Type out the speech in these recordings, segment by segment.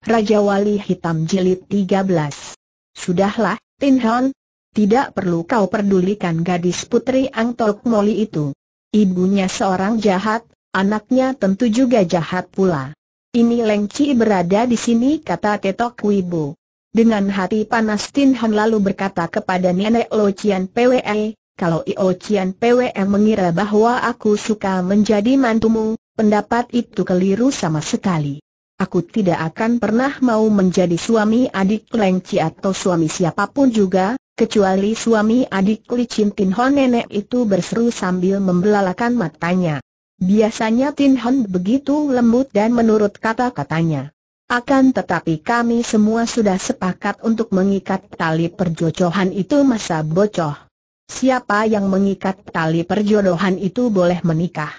Raja Wali Hitam Jilid 13. Sudahlah, Tin Hon. Tidak perlu kau pedulikan gadis putri Ang Tok Moli itu. Ibunya seorang jahat, anaknya tentu juga jahat pula. Ini Leng Chi berada di sini kata Tetok Wibu. Dengan hati panas Tin Hon lalu berkata kepada Nenek Lo Cian PWE, kalau Io Cian PWE mengira bahwa aku suka menjadi mantumu, pendapat itu keliru sama sekali. Aku tidak akan pernah mau menjadi suami adik Lengci atau suami siapapun juga, kecuali suami adik Li Chin Tin Hon nenek itu berseru sambil membelalakan matanya. Biasanya Tin Hon begitu lembut dan menurut kata-katanya. Akan tetapi kami semua sudah sepakat untuk mengikat tali perjodohan itu masa bocoh. Siapa yang mengikat tali perjodohan itu boleh menikah.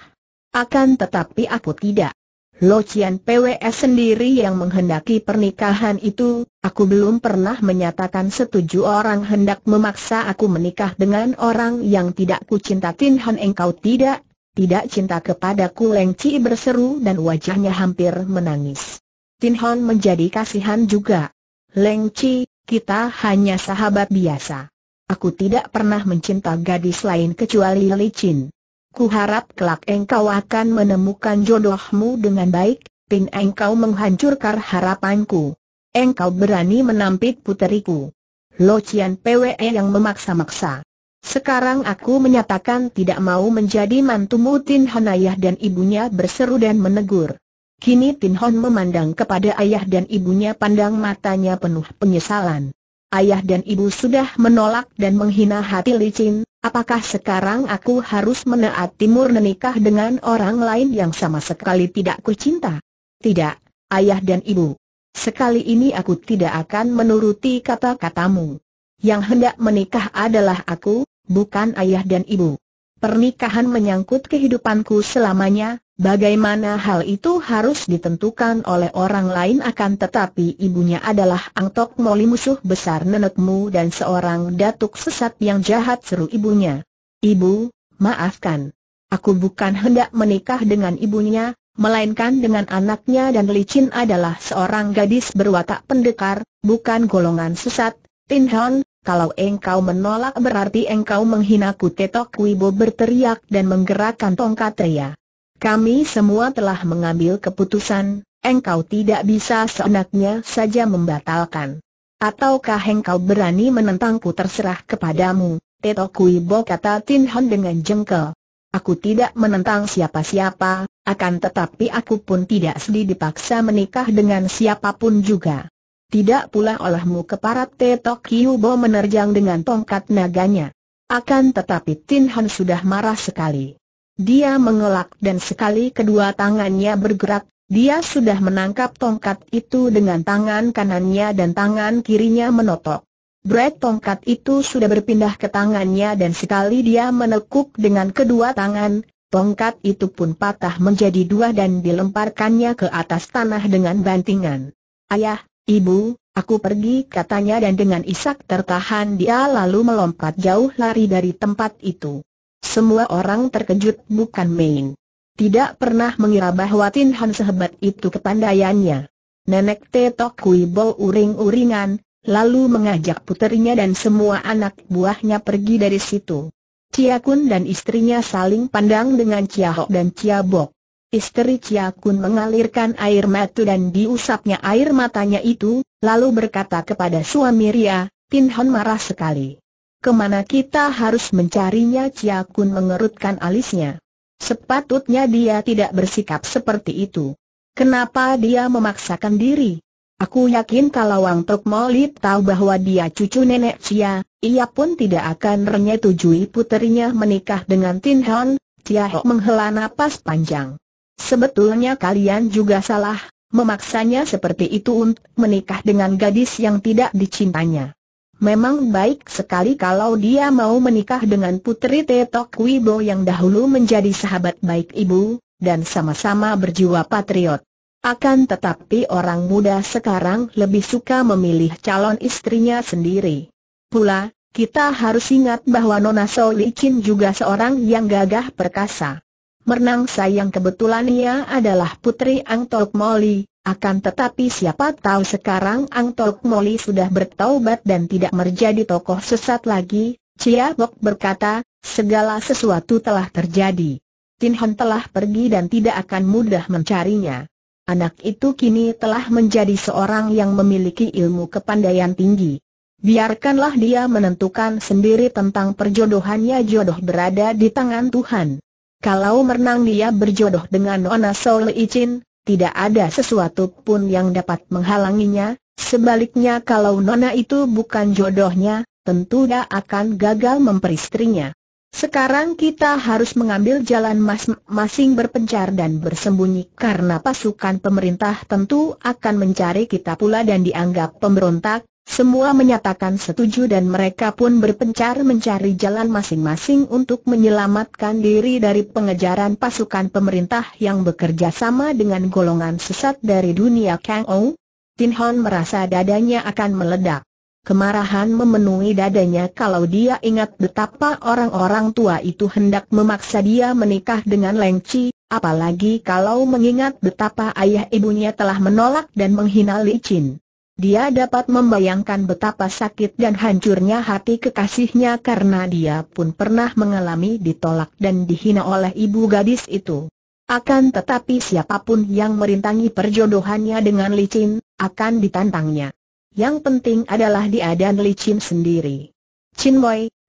Akan tetapi aku tidak. Lo Chien PWS sendiri yang menghendaki pernikahan itu, aku belum pernah menyatakan setuju orang hendak memaksa aku menikah dengan orang yang tidak ku cinta Tin Han engkau tidak, tidak cinta kepadaku Leng Chi berseru dan wajahnya hampir menangis. Tin Han menjadi kasihan juga. Leng Chi, kita hanya sahabat biasa. Aku tidak pernah mencinta gadis lain kecuali Li Chin. Kuharap kelak engkau akan menemukan jodohmu dengan baik, pin engkau menghancurkan harapanku. Engkau berani menampik puteriku. Lo cian PWE yang memaksa-maksa. Sekarang aku menyatakan tidak mau menjadi mantumu Tin Hanayah dan ibunya berseru dan menegur. Kini Tin Hon memandang kepada ayah dan ibunya pandang matanya penuh penyesalan. Ayah dan ibu sudah menolak dan menghina hati licin, Apakah sekarang aku harus menaat Timur menikah dengan orang lain yang sama sekali tidak kucinta? Tidak, ayah dan ibu. Sekali ini aku tidak akan menuruti kata-katamu. Yang hendak menikah adalah aku, bukan ayah dan ibu. Pernikahan menyangkut kehidupanku selamanya, Bagaimana hal itu harus ditentukan oleh orang lain akan tetapi ibunya adalah Angtok Moli musuh besar nenekmu dan seorang datuk sesat yang jahat seru ibunya. Ibu, maafkan. Aku bukan hendak menikah dengan ibunya, melainkan dengan anaknya dan Licin adalah seorang gadis berwatak pendekar, bukan golongan sesat. Tin Hon, kalau engkau menolak berarti engkau menghinaku Tetok Wibo berteriak dan menggerakkan tongkatnya. Kami semua telah mengambil keputusan, engkau tidak bisa seenaknya saja membatalkan. Ataukah engkau berani menentangku terserah kepadamu, Teto Kuibo kata Tin Hon dengan jengkel. Aku tidak menentang siapa-siapa, akan tetapi aku pun tidak sedih dipaksa menikah dengan siapapun juga. Tidak pula olehmu keparat Teto Kuibo menerjang dengan tongkat naganya. Akan tetapi Tin Hon sudah marah sekali. Dia mengelak dan sekali kedua tangannya bergerak, dia sudah menangkap tongkat itu dengan tangan kanannya dan tangan kirinya menotok. Brad tongkat itu sudah berpindah ke tangannya dan sekali dia menekuk dengan kedua tangan, tongkat itu pun patah menjadi dua dan dilemparkannya ke atas tanah dengan bantingan. Ayah, ibu, aku pergi katanya dan dengan isak tertahan dia lalu melompat jauh lari dari tempat itu. Semua orang terkejut bukan main. Tidak pernah mengira bahwa Tin Han sehebat itu kepandaiannya. Nenek Tok Kui Bol uring-uringan, lalu mengajak puterinya dan semua anak buahnya pergi dari situ. Cia Kun dan istrinya saling pandang dengan Cia Hok dan Cia Bok. Istri Cia Kun mengalirkan air mata dan diusapnya air matanya itu, lalu berkata kepada suami Ria, Tin Han marah sekali. Kemana kita harus mencarinya Cia Kun mengerutkan alisnya. Sepatutnya dia tidak bersikap seperti itu. Kenapa dia memaksakan diri? Aku yakin kalau Wang Tok Moli tahu bahwa dia cucu nenek Cia, ia pun tidak akan menyetujui puterinya menikah dengan Tin Hon, Cia Ho menghela napas panjang. Sebetulnya kalian juga salah, memaksanya seperti itu untuk menikah dengan gadis yang tidak dicintanya. Memang baik sekali kalau dia mau menikah dengan putri Tetok Wibo yang dahulu menjadi sahabat baik ibu, dan sama-sama berjiwa patriot. Akan tetapi orang muda sekarang lebih suka memilih calon istrinya sendiri. Pula, kita harus ingat bahwa Nona Solicin juga seorang yang gagah perkasa. Mernang sayang kebetulan ia adalah putri Ang Tok Moli, akan tetapi siapa tahu sekarang Ang Tok Moli sudah bertaubat dan tidak menjadi tokoh sesat lagi, Chia Bok berkata, segala sesuatu telah terjadi. Tin Hon telah pergi dan tidak akan mudah mencarinya. Anak itu kini telah menjadi seorang yang memiliki ilmu kepandaian tinggi. Biarkanlah dia menentukan sendiri tentang perjodohannya jodoh berada di tangan Tuhan. Kalau menang dia berjodoh dengan Nona Soul Ichin tidak ada sesuatu pun yang dapat menghalanginya, sebaliknya kalau Nona itu bukan jodohnya, tentu dia akan gagal memperistrinya. Sekarang kita harus mengambil jalan masing-masing berpencar dan bersembunyi karena pasukan pemerintah tentu akan mencari kita pula dan dianggap pemberontak, semua menyatakan setuju dan mereka pun berpencar mencari jalan masing-masing untuk menyelamatkan diri dari pengejaran pasukan pemerintah yang bekerja sama dengan golongan sesat dari dunia Kang Ou. Tin Hon merasa dadanya akan meledak. Kemarahan memenuhi dadanya kalau dia ingat betapa orang-orang tua itu hendak memaksa dia menikah dengan Leng Chi, apalagi kalau mengingat betapa ayah ibunya telah menolak dan menghina Li Chin. Dia dapat membayangkan betapa sakit dan hancurnya hati kekasihnya karena dia pun pernah mengalami ditolak dan dihina oleh ibu gadis itu. Akan tetapi siapapun yang merintangi perjodohannya dengan licin, akan ditantangnya. Yang penting adalah dia dan licin sendiri. Chin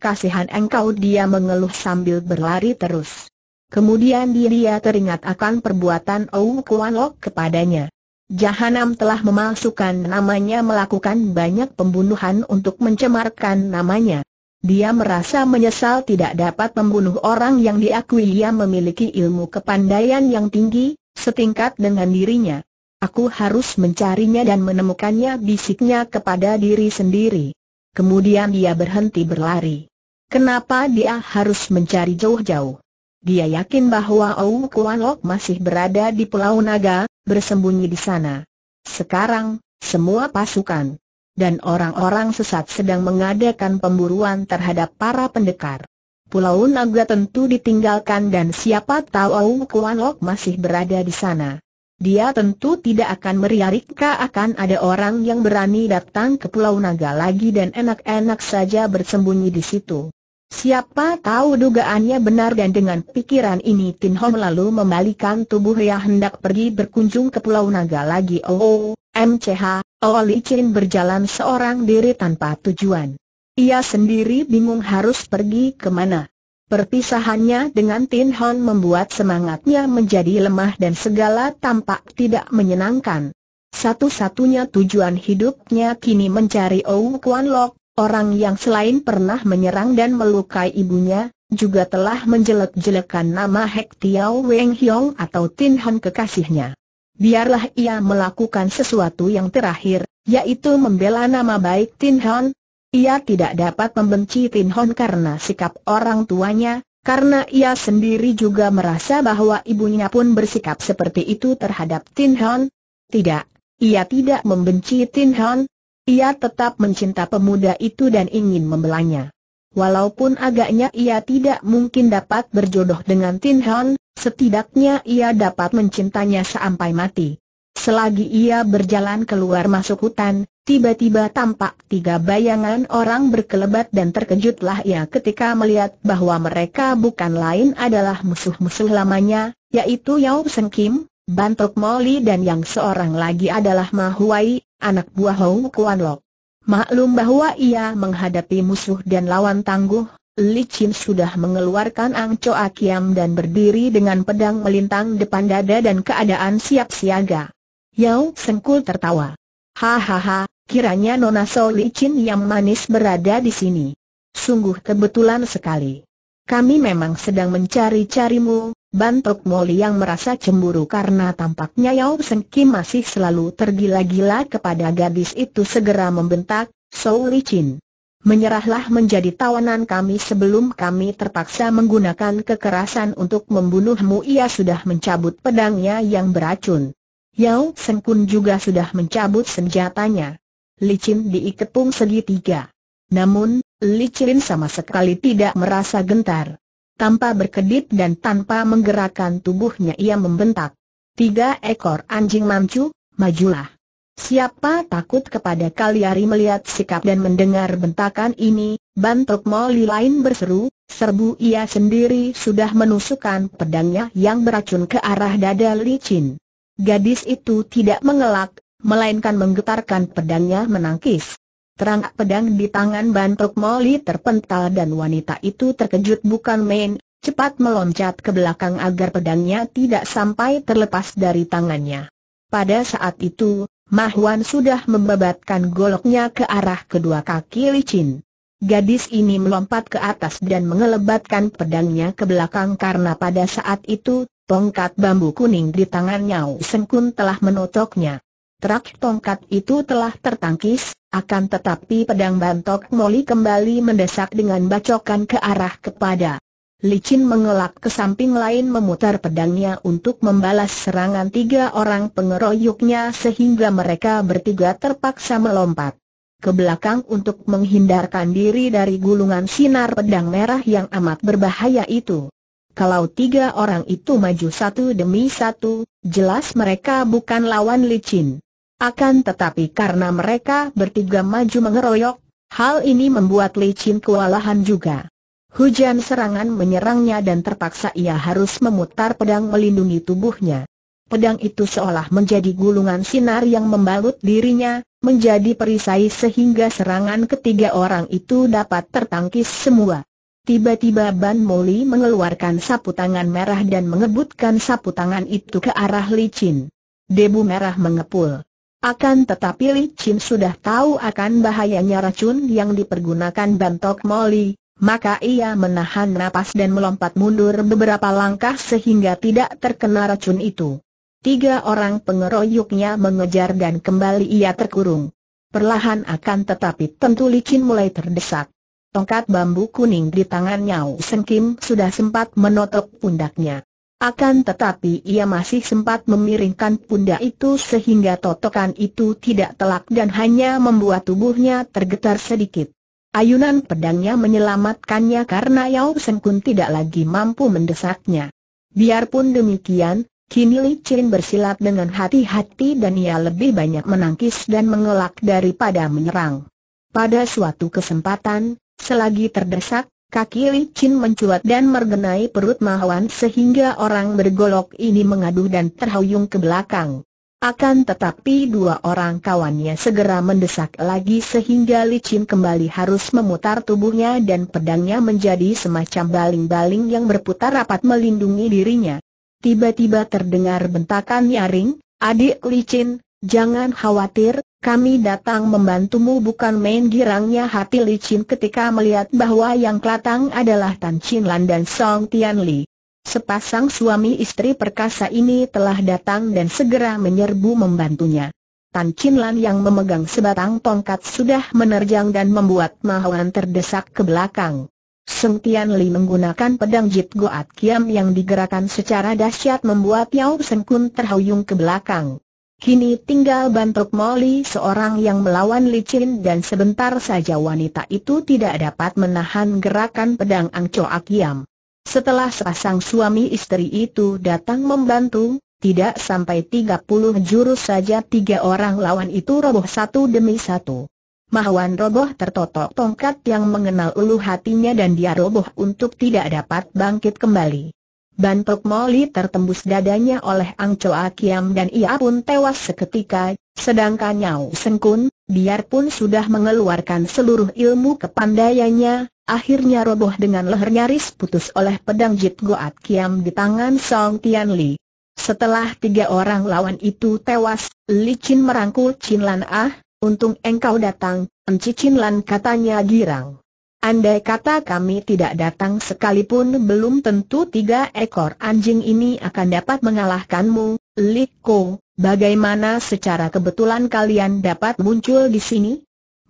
kasihan engkau dia mengeluh sambil berlari terus. Kemudian dia teringat akan perbuatan Ou Kuan Lok kepadanya. Jahanam telah memalsukan namanya melakukan banyak pembunuhan untuk mencemarkan namanya. Dia merasa menyesal tidak dapat membunuh orang yang diakui ia memiliki ilmu kepandaian yang tinggi, setingkat dengan dirinya. Aku harus mencarinya dan menemukannya bisiknya kepada diri sendiri. Kemudian dia berhenti berlari. Kenapa dia harus mencari jauh-jauh? Dia yakin bahwa Ou Kuan Lok masih berada di Pulau Naga, bersembunyi di sana. Sekarang, semua pasukan dan orang-orang sesat sedang mengadakan pemburuan terhadap para pendekar. Pulau Naga tentu ditinggalkan dan siapa tahu Kuan Lok masih berada di sana. Dia tentu tidak akan meriarika akan ada orang yang berani datang ke Pulau Naga lagi dan enak-enak saja bersembunyi di situ. Siapa tahu dugaannya benar dan dengan pikiran ini Tin Hong lalu membalikan tubuh yang hendak pergi berkunjung ke Pulau Naga lagi. Oh, MCH, Oh Chin berjalan seorang diri tanpa tujuan. Ia sendiri bingung harus pergi ke mana. Perpisahannya dengan Tin Hong membuat semangatnya menjadi lemah dan segala tampak tidak menyenangkan. Satu-satunya tujuan hidupnya kini mencari Ou Kuan Lok, Orang yang selain pernah menyerang dan melukai ibunya, juga telah menjelek-jelekan nama Hek Tiao Weng Hiong atau Tin Han kekasihnya. Biarlah ia melakukan sesuatu yang terakhir, yaitu membela nama baik Tin Han. Ia tidak dapat membenci Tin Han karena sikap orang tuanya, karena ia sendiri juga merasa bahwa ibunya pun bersikap seperti itu terhadap Tin Han. Tidak, ia tidak membenci Tin Han, ia tetap mencinta pemuda itu dan ingin membelanya. Walaupun agaknya ia tidak mungkin dapat berjodoh dengan Tin Hon, setidaknya ia dapat mencintanya sampai mati. Selagi ia berjalan keluar masuk hutan, tiba-tiba tampak tiga bayangan orang berkelebat dan terkejutlah ia ketika melihat bahwa mereka bukan lain adalah musuh-musuh lamanya, yaitu Yao Seng Kim, Bantok Moli dan yang seorang lagi adalah Mahuai, anak buah Hou Kuan Lok. Maklum bahwa ia menghadapi musuh dan lawan tangguh, Li Chin sudah mengeluarkan Angcoa Kiam dan berdiri dengan pedang melintang depan dada dan keadaan siap siaga. Yao Sengkul tertawa. Hahaha, kiranya Nona So Li Chin yang manis berada di sini. Sungguh kebetulan sekali. Kami memang sedang mencari-carimu, Bantok Moli yang merasa cemburu karena tampaknya Yao Seng Kim masih selalu tergila-gila kepada gadis itu segera membentak, "So Li Chin. Menyerahlah menjadi tawanan kami sebelum kami terpaksa menggunakan kekerasan untuk membunuhmu Ia sudah mencabut pedangnya yang beracun. Yao Seng Kun juga sudah mencabut senjatanya. Li Chin diikepung segitiga. Namun, Li Chin sama sekali tidak merasa gentar. Tanpa berkedip dan tanpa menggerakkan tubuhnya ia membentak. Tiga ekor anjing mancu, majulah. Siapa takut kepada Kaliari melihat sikap dan mendengar bentakan ini, Bantok Moli lain berseru, serbu ia sendiri sudah menusukkan pedangnya yang beracun ke arah dada licin. Gadis itu tidak mengelak, melainkan menggetarkan pedangnya menangkis. Terang pedang di tangan bantok Moli terpental dan wanita itu terkejut bukan main, cepat meloncat ke belakang agar pedangnya tidak sampai terlepas dari tangannya. Pada saat itu, Mahuan sudah membabatkan goloknya ke arah kedua kaki licin. Gadis ini melompat ke atas dan mengelebatkan pedangnya ke belakang karena pada saat itu, tongkat bambu kuning di tangan Nyau Sengkun telah menotoknya. Terak tongkat itu telah tertangkis, akan tetapi pedang bantok Moli kembali mendesak dengan bacokan ke arah kepada. Licin mengelak ke samping lain memutar pedangnya untuk membalas serangan tiga orang pengeroyoknya sehingga mereka bertiga terpaksa melompat ke belakang untuk menghindarkan diri dari gulungan sinar pedang merah yang amat berbahaya itu. Kalau tiga orang itu maju satu demi satu, jelas mereka bukan lawan licin. Akan tetapi karena mereka bertiga maju mengeroyok, hal ini membuat Li Chin kewalahan juga. Hujan serangan menyerangnya dan terpaksa ia harus memutar pedang melindungi tubuhnya. Pedang itu seolah menjadi gulungan sinar yang membalut dirinya, menjadi perisai sehingga serangan ketiga orang itu dapat tertangkis semua. Tiba-tiba Ban Moli mengeluarkan sapu tangan merah dan mengebutkan sapu tangan itu ke arah Licin. Debu merah mengepul. Akan tetapi Li Chin sudah tahu akan bahayanya racun yang dipergunakan bantok Molly, maka ia menahan napas dan melompat mundur beberapa langkah sehingga tidak terkena racun itu. Tiga orang pengeroyoknya mengejar dan kembali ia terkurung. Perlahan akan tetapi tentu licin mulai terdesak. Tongkat bambu kuning di tangan Nyau Sen Kim sudah sempat menotok pundaknya. Akan tetapi ia masih sempat memiringkan pundak itu sehingga totokan itu tidak telak dan hanya membuat tubuhnya tergetar sedikit. Ayunan pedangnya menyelamatkannya karena Yao Sen tidak lagi mampu mendesaknya. Biarpun demikian, kini Li Chin bersilat dengan hati-hati dan ia lebih banyak menangkis dan mengelak daripada menyerang. Pada suatu kesempatan, selagi terdesak, Kaki Li Chin mencuat dan mergenai perut Mahwan sehingga orang bergolok ini mengaduh dan terhuyung ke belakang. Akan tetapi dua orang kawannya segera mendesak lagi sehingga Li Chin kembali harus memutar tubuhnya dan pedangnya menjadi semacam baling-baling yang berputar rapat melindungi dirinya. Tiba-tiba terdengar bentakan nyaring, adik Li Chin, Jangan khawatir, kami datang membantumu bukan main girangnya hati Li Chin ketika melihat bahwa yang kelatang adalah Tan Chin Lan dan Song Tian Li. Sepasang suami istri perkasa ini telah datang dan segera menyerbu membantunya. Tan Chin Lan yang memegang sebatang tongkat sudah menerjang dan membuat Mahuan terdesak ke belakang. Seng Tian Li menggunakan pedang Jit Goat Kiam yang digerakkan secara dahsyat membuat Yao Seng Kun terhuyung ke belakang. Kini tinggal bantuk Molly seorang yang melawan licin dan sebentar saja wanita itu tidak dapat menahan gerakan pedang Angcoak Yam. Setelah sepasang suami istri itu datang membantu, tidak sampai 30 jurus saja tiga orang lawan itu roboh satu demi satu. Mahwan roboh tertotok tongkat yang mengenal ulu hatinya dan dia roboh untuk tidak dapat bangkit kembali. Bantok Moli tertembus dadanya oleh Ang Choa Kiam dan ia pun tewas seketika, sedangkan Nyau Sengkun, biarpun sudah mengeluarkan seluruh ilmu kepandaiannya, akhirnya roboh dengan leher nyaris putus oleh pedang Jit Goat Kiam di tangan Song Tian Li. Setelah tiga orang lawan itu tewas, Li Chin merangkul Chin Lan Ah, untung engkau datang, Enci Chin Lan katanya girang. Andai kata kami tidak datang sekalipun belum tentu tiga ekor anjing ini akan dapat mengalahkanmu, Liko, bagaimana secara kebetulan kalian dapat muncul di sini?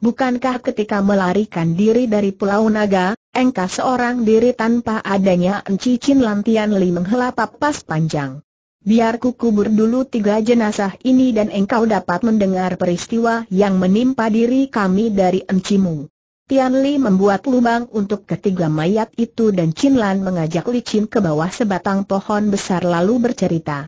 Bukankah ketika melarikan diri dari Pulau Naga, engkau seorang diri tanpa adanya encicin lantian li menghela papas panjang? Biar ku kubur dulu tiga jenazah ini dan engkau dapat mendengar peristiwa yang menimpa diri kami dari encimu. Tian Li membuat lubang untuk ketiga mayat itu dan Chin Lan mengajak Li Chin ke bawah sebatang pohon besar lalu bercerita.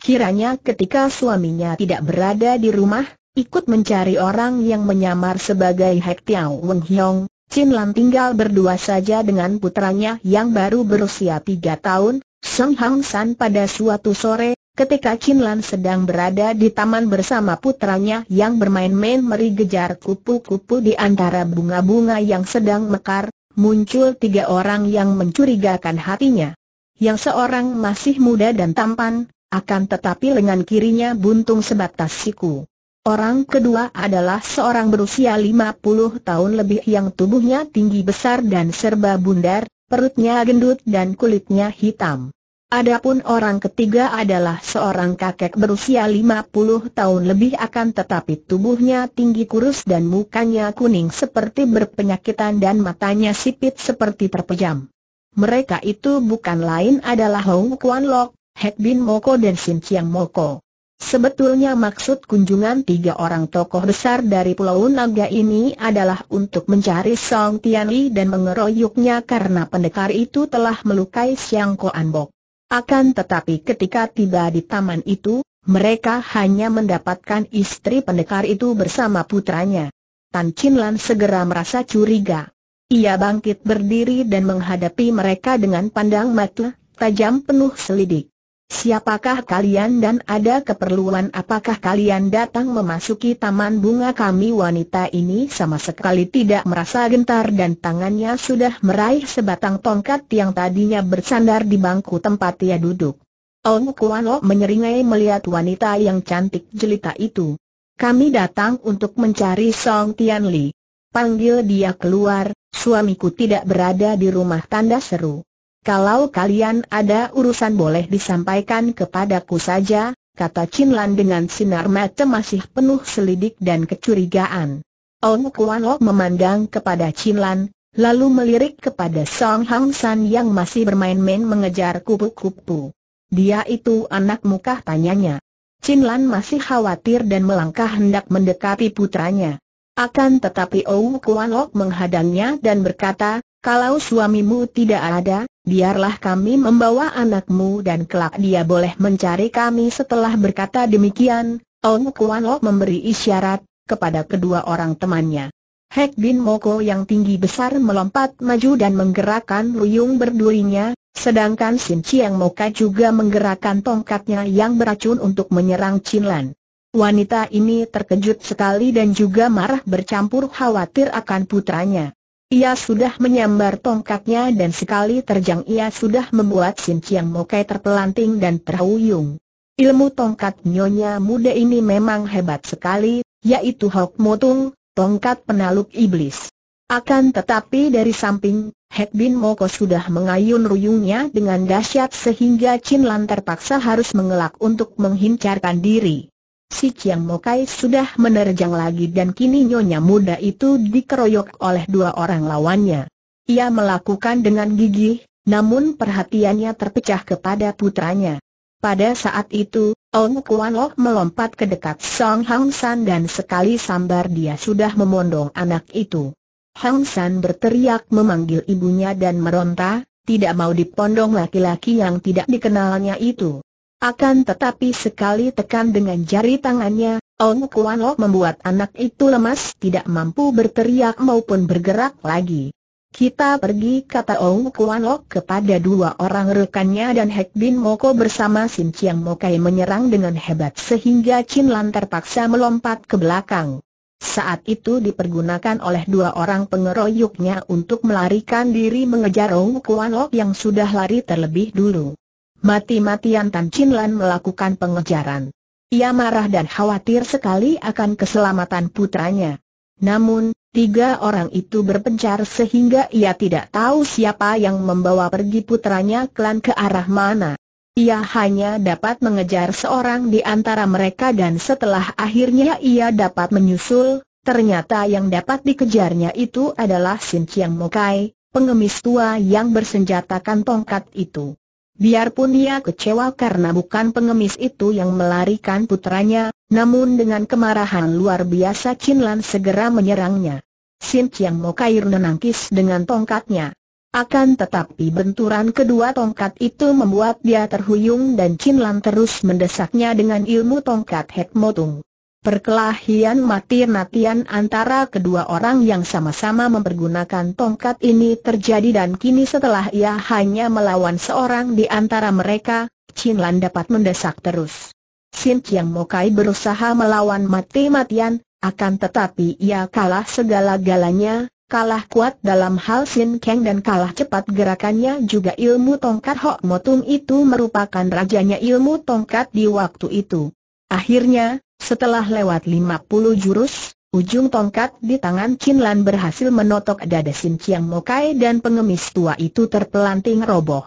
Kiranya ketika suaminya tidak berada di rumah, ikut mencari orang yang menyamar sebagai Hek Tiao Weng Hiong, Chin Lan tinggal berdua saja dengan putranya yang baru berusia tiga tahun, Song Hang San pada suatu sore, Ketika Chin sedang berada di taman bersama putranya yang bermain-main merigejar kupu-kupu di antara bunga-bunga yang sedang mekar, muncul tiga orang yang mencurigakan hatinya. Yang seorang masih muda dan tampan, akan tetapi lengan kirinya buntung sebatas siku. Orang kedua adalah seorang berusia 50 tahun lebih yang tubuhnya tinggi besar dan serba bundar, perutnya gendut dan kulitnya hitam. Adapun orang ketiga adalah seorang kakek berusia 50 tahun lebih akan tetapi tubuhnya tinggi kurus dan mukanya kuning seperti berpenyakitan dan matanya sipit seperti terpejam. Mereka itu bukan lain adalah Hong Kuan Lok, Hek Bin Moko dan Sin Chiang Moko. Sebetulnya maksud kunjungan tiga orang tokoh besar dari Pulau Naga ini adalah untuk mencari Song Tian Li dan mengeroyoknya karena pendekar itu telah melukai Siang Koan Bok. Akan tetapi ketika tiba di taman itu, mereka hanya mendapatkan istri pendekar itu bersama putranya. Tan Lan segera merasa curiga. Ia bangkit berdiri dan menghadapi mereka dengan pandang mata tajam penuh selidik. Siapakah kalian dan ada keperluan apakah kalian datang memasuki taman bunga kami wanita ini sama sekali tidak merasa gentar dan tangannya sudah meraih sebatang tongkat yang tadinya bersandar di bangku tempat ia duduk. Ong Kuan Lo menyeringai melihat wanita yang cantik jelita itu. Kami datang untuk mencari Song Tian Li. Panggil dia keluar, suamiku tidak berada di rumah tanda seru. Kalau kalian ada urusan boleh disampaikan kepadaku saja, kata Chin Lan dengan sinar mata masih penuh selidik dan kecurigaan. Ong Kuan Lok memandang kepada Chin Lan, lalu melirik kepada Song Hang San yang masih bermain-main mengejar kupu-kupu. Dia itu anak muka, tanyanya. Chin Lan masih khawatir dan melangkah hendak mendekati putranya. Akan tetapi Ong Kuan Lok menghadangnya dan berkata, kalau suamimu tidak ada, biarlah kami membawa anakmu dan kelak dia boleh mencari kami setelah berkata demikian, Ong Kuan Lok memberi isyarat kepada kedua orang temannya. Hek Bin Moko yang tinggi besar melompat maju dan menggerakkan ruyung berdurinya, sedangkan Sin Chiang Moka juga menggerakkan tongkatnya yang beracun untuk menyerang Chin Lan. Wanita ini terkejut sekali dan juga marah bercampur khawatir akan putranya. Ia sudah menyambar tongkatnya dan sekali terjang ia sudah membuat Sin Chiang Mokai terpelanting dan terhuyung. Ilmu tongkat nyonya muda ini memang hebat sekali, yaitu Hok Motung, tongkat penaluk iblis. Akan tetapi dari samping, Hek Bin Moko sudah mengayun ruyungnya dengan dahsyat sehingga Chin Lan terpaksa harus mengelak untuk menghincarkan diri si Chiang Mokai sudah menerjang lagi dan kini nyonya muda itu dikeroyok oleh dua orang lawannya. Ia melakukan dengan gigih, namun perhatiannya terpecah kepada putranya. Pada saat itu, Ong Kuan Loh melompat ke dekat Song Hang San dan sekali sambar dia sudah memondong anak itu. Hang San berteriak memanggil ibunya dan meronta, tidak mau dipondong laki-laki yang tidak dikenalnya itu. Akan tetapi sekali tekan dengan jari tangannya, Ong Kuan Lok membuat anak itu lemas tidak mampu berteriak maupun bergerak lagi. Kita pergi kata Ong Kuan Lok kepada dua orang rekannya dan Hek Bin Moko bersama Sin Chiang Mokai menyerang dengan hebat sehingga Chin Lan terpaksa melompat ke belakang. Saat itu dipergunakan oleh dua orang pengeroyoknya untuk melarikan diri mengejar Ong Kuan Lok yang sudah lari terlebih dulu. Mati-matian Tan Chin Lan melakukan pengejaran. Ia marah dan khawatir sekali akan keselamatan putranya. Namun, tiga orang itu berpencar sehingga ia tidak tahu siapa yang membawa pergi putranya klan ke arah mana. Ia hanya dapat mengejar seorang di antara mereka dan setelah akhirnya ia dapat menyusul, ternyata yang dapat dikejarnya itu adalah Sin Chiang Mokai, pengemis tua yang bersenjatakan tongkat itu. Biarpun dia kecewa karena bukan pengemis itu yang melarikan putranya, namun dengan kemarahan luar biasa Chin Lan segera menyerangnya. Sin Chiang Mo Kair menangkis dengan tongkatnya. Akan tetapi benturan kedua tongkat itu membuat dia terhuyung dan Chin Lan terus mendesaknya dengan ilmu tongkat Hek Motung. Perkelahian mati-matian antara kedua orang yang sama-sama mempergunakan tongkat ini terjadi dan kini setelah ia hanya melawan seorang di antara mereka, Chin Lan dapat mendesak terus. Sin Chiang Mokai berusaha melawan mati-matian, akan tetapi ia kalah segala-galanya, kalah kuat dalam hal Sin Kang dan kalah cepat gerakannya juga ilmu tongkat Hok Motung itu merupakan rajanya ilmu tongkat di waktu itu. Akhirnya, setelah lewat 50 jurus, ujung tongkat di tangan Chin Lan berhasil menotok dada Sin Chiang Mokai dan pengemis tua itu terpelanting roboh.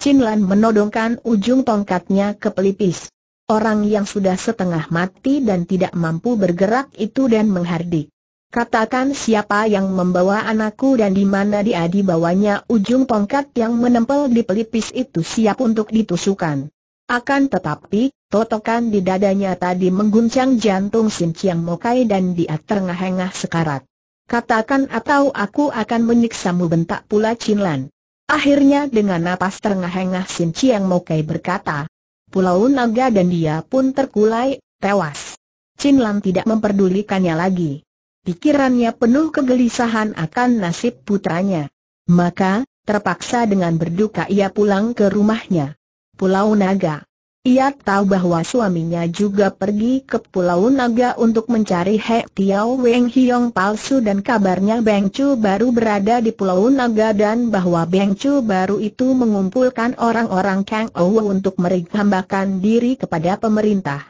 Chin Lan menodongkan ujung tongkatnya ke pelipis. Orang yang sudah setengah mati dan tidak mampu bergerak itu dan menghardik. Katakan siapa yang membawa anakku dan di mana dia dibawanya ujung tongkat yang menempel di pelipis itu siap untuk ditusukan. Akan tetapi, totokan di dadanya tadi mengguncang jantung Sim Chiang Mokai dan dia terengah-engah sekarat. Katakan atau aku akan menyiksamu bentak pula Chin Lan. Akhirnya dengan napas terengah-engah Sim Chiang Mokai berkata, Pulau Naga dan dia pun terkulai, tewas. Chin Lan tidak memperdulikannya lagi. Pikirannya penuh kegelisahan akan nasib putranya. Maka, terpaksa dengan berduka ia pulang ke rumahnya. Pulau Naga. Ia tahu bahwa suaminya juga pergi ke Pulau Naga untuk mencari He Tiao Weng Hiong palsu dan kabarnya Beng Chu baru berada di Pulau Naga dan bahwa Beng Chu baru itu mengumpulkan orang-orang Kang Ou untuk merihambakan diri kepada pemerintah.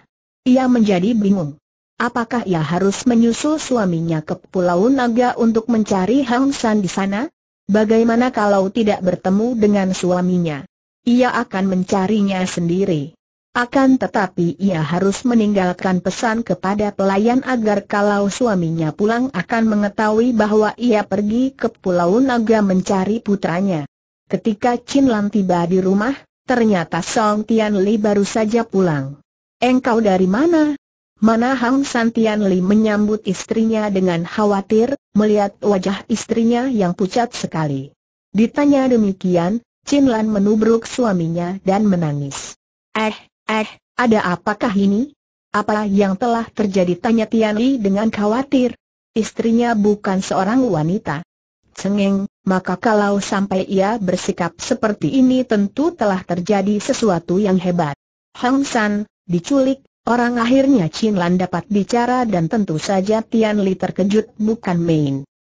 Ia menjadi bingung. Apakah ia harus menyusul suaminya ke Pulau Naga untuk mencari Hang San di sana? Bagaimana kalau tidak bertemu dengan suaminya? ia akan mencarinya sendiri. Akan tetapi ia harus meninggalkan pesan kepada pelayan agar kalau suaminya pulang akan mengetahui bahwa ia pergi ke Pulau Naga mencari putranya. Ketika Chin Lan tiba di rumah, ternyata Song Tian Li baru saja pulang. Engkau dari mana? Mana Hang San Tian Li menyambut istrinya dengan khawatir, melihat wajah istrinya yang pucat sekali. Ditanya demikian, Chin Lan menubruk suaminya dan menangis. Eh, eh, ada apakah ini? Apa yang telah terjadi tanya Tian Li dengan khawatir. Istrinya bukan seorang wanita. Cengeng, maka kalau sampai ia bersikap seperti ini tentu telah terjadi sesuatu yang hebat. Hong San, diculik, orang akhirnya Chin Lan dapat bicara dan tentu saja Tian Li terkejut bukan main.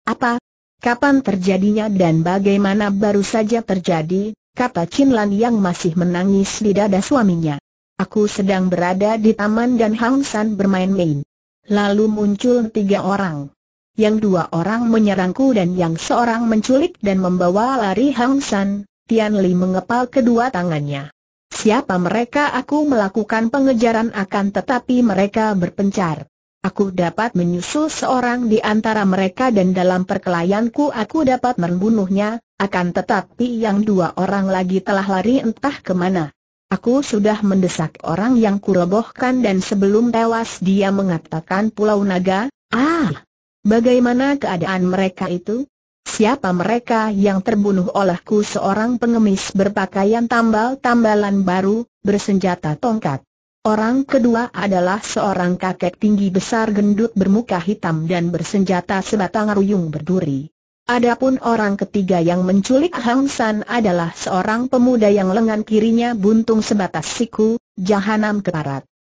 Apa, Kapan terjadinya dan bagaimana baru saja terjadi, kata Chin Lan yang masih menangis di dada suaminya. Aku sedang berada di taman dan Hang San bermain-main. Lalu muncul tiga orang. Yang dua orang menyerangku dan yang seorang menculik dan membawa lari Hang San, Tian Li mengepal kedua tangannya. Siapa mereka aku melakukan pengejaran akan tetapi mereka berpencar. Aku dapat menyusul seorang di antara mereka dan dalam perkelayanku aku dapat membunuhnya, akan tetapi yang dua orang lagi telah lari entah kemana. Aku sudah mendesak orang yang kurobohkan dan sebelum tewas dia mengatakan Pulau Naga, ah, bagaimana keadaan mereka itu? Siapa mereka yang terbunuh olehku seorang pengemis berpakaian tambal-tambalan baru, bersenjata tongkat? Orang kedua adalah seorang kakek tinggi besar gendut bermuka hitam dan bersenjata sebatang ruyung berduri. Adapun orang ketiga yang menculik Hang San adalah seorang pemuda yang lengan kirinya buntung sebatas siku, jahanam ke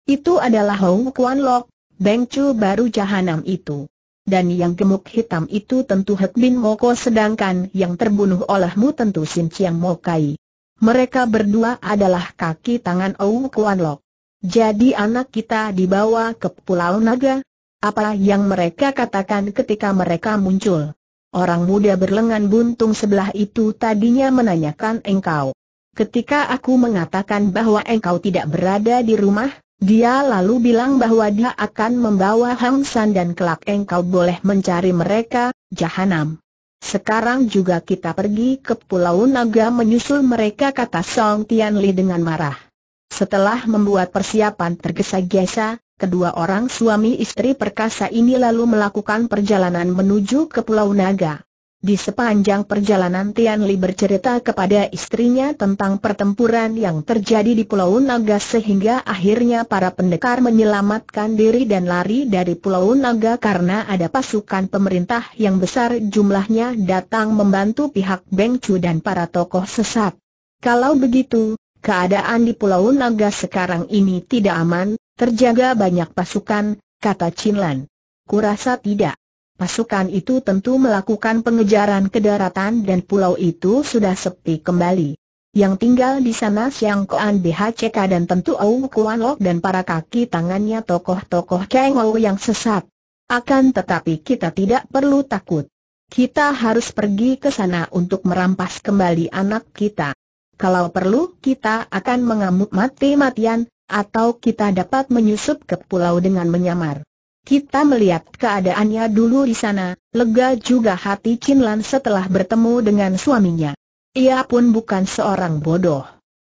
Itu adalah Hong Kuan Lok, Beng Chu baru jahanam itu. Dan yang gemuk hitam itu tentu Hek Bin Moko sedangkan yang terbunuh olehmu tentu Sin Chiang Mokai. Mereka berdua adalah kaki tangan Hong Kuan Lok. Jadi anak kita dibawa ke Pulau Naga? Apa yang mereka katakan ketika mereka muncul? Orang muda berlengan buntung sebelah itu tadinya menanyakan engkau. Ketika aku mengatakan bahwa engkau tidak berada di rumah, dia lalu bilang bahwa dia akan membawa Hang San dan kelak engkau boleh mencari mereka, Jahanam. Sekarang juga kita pergi ke Pulau Naga menyusul mereka kata Song Tian Li dengan marah. Setelah membuat persiapan tergesa-gesa, kedua orang suami istri perkasa ini lalu melakukan perjalanan menuju ke Pulau Naga. Di sepanjang perjalanan Tian Li bercerita kepada istrinya tentang pertempuran yang terjadi di Pulau Naga sehingga akhirnya para pendekar menyelamatkan diri dan lari dari Pulau Naga karena ada pasukan pemerintah yang besar jumlahnya datang membantu pihak Beng Chu dan para tokoh sesat. Kalau begitu, keadaan di Pulau Naga sekarang ini tidak aman, terjaga banyak pasukan, kata Chin Lan. Kurasa tidak. Pasukan itu tentu melakukan pengejaran ke daratan dan pulau itu sudah sepi kembali. Yang tinggal di sana Siang Koan BHCK dan tentu Au Kuan Lok dan para kaki tangannya tokoh-tokoh Keng Ou yang sesat. Akan tetapi kita tidak perlu takut. Kita harus pergi ke sana untuk merampas kembali anak kita. Kalau perlu, kita akan mengamuk mati-matian, atau kita dapat menyusup ke pulau dengan menyamar. Kita melihat keadaannya dulu di sana, lega juga hati Chin Lan setelah bertemu dengan suaminya. Ia pun bukan seorang bodoh.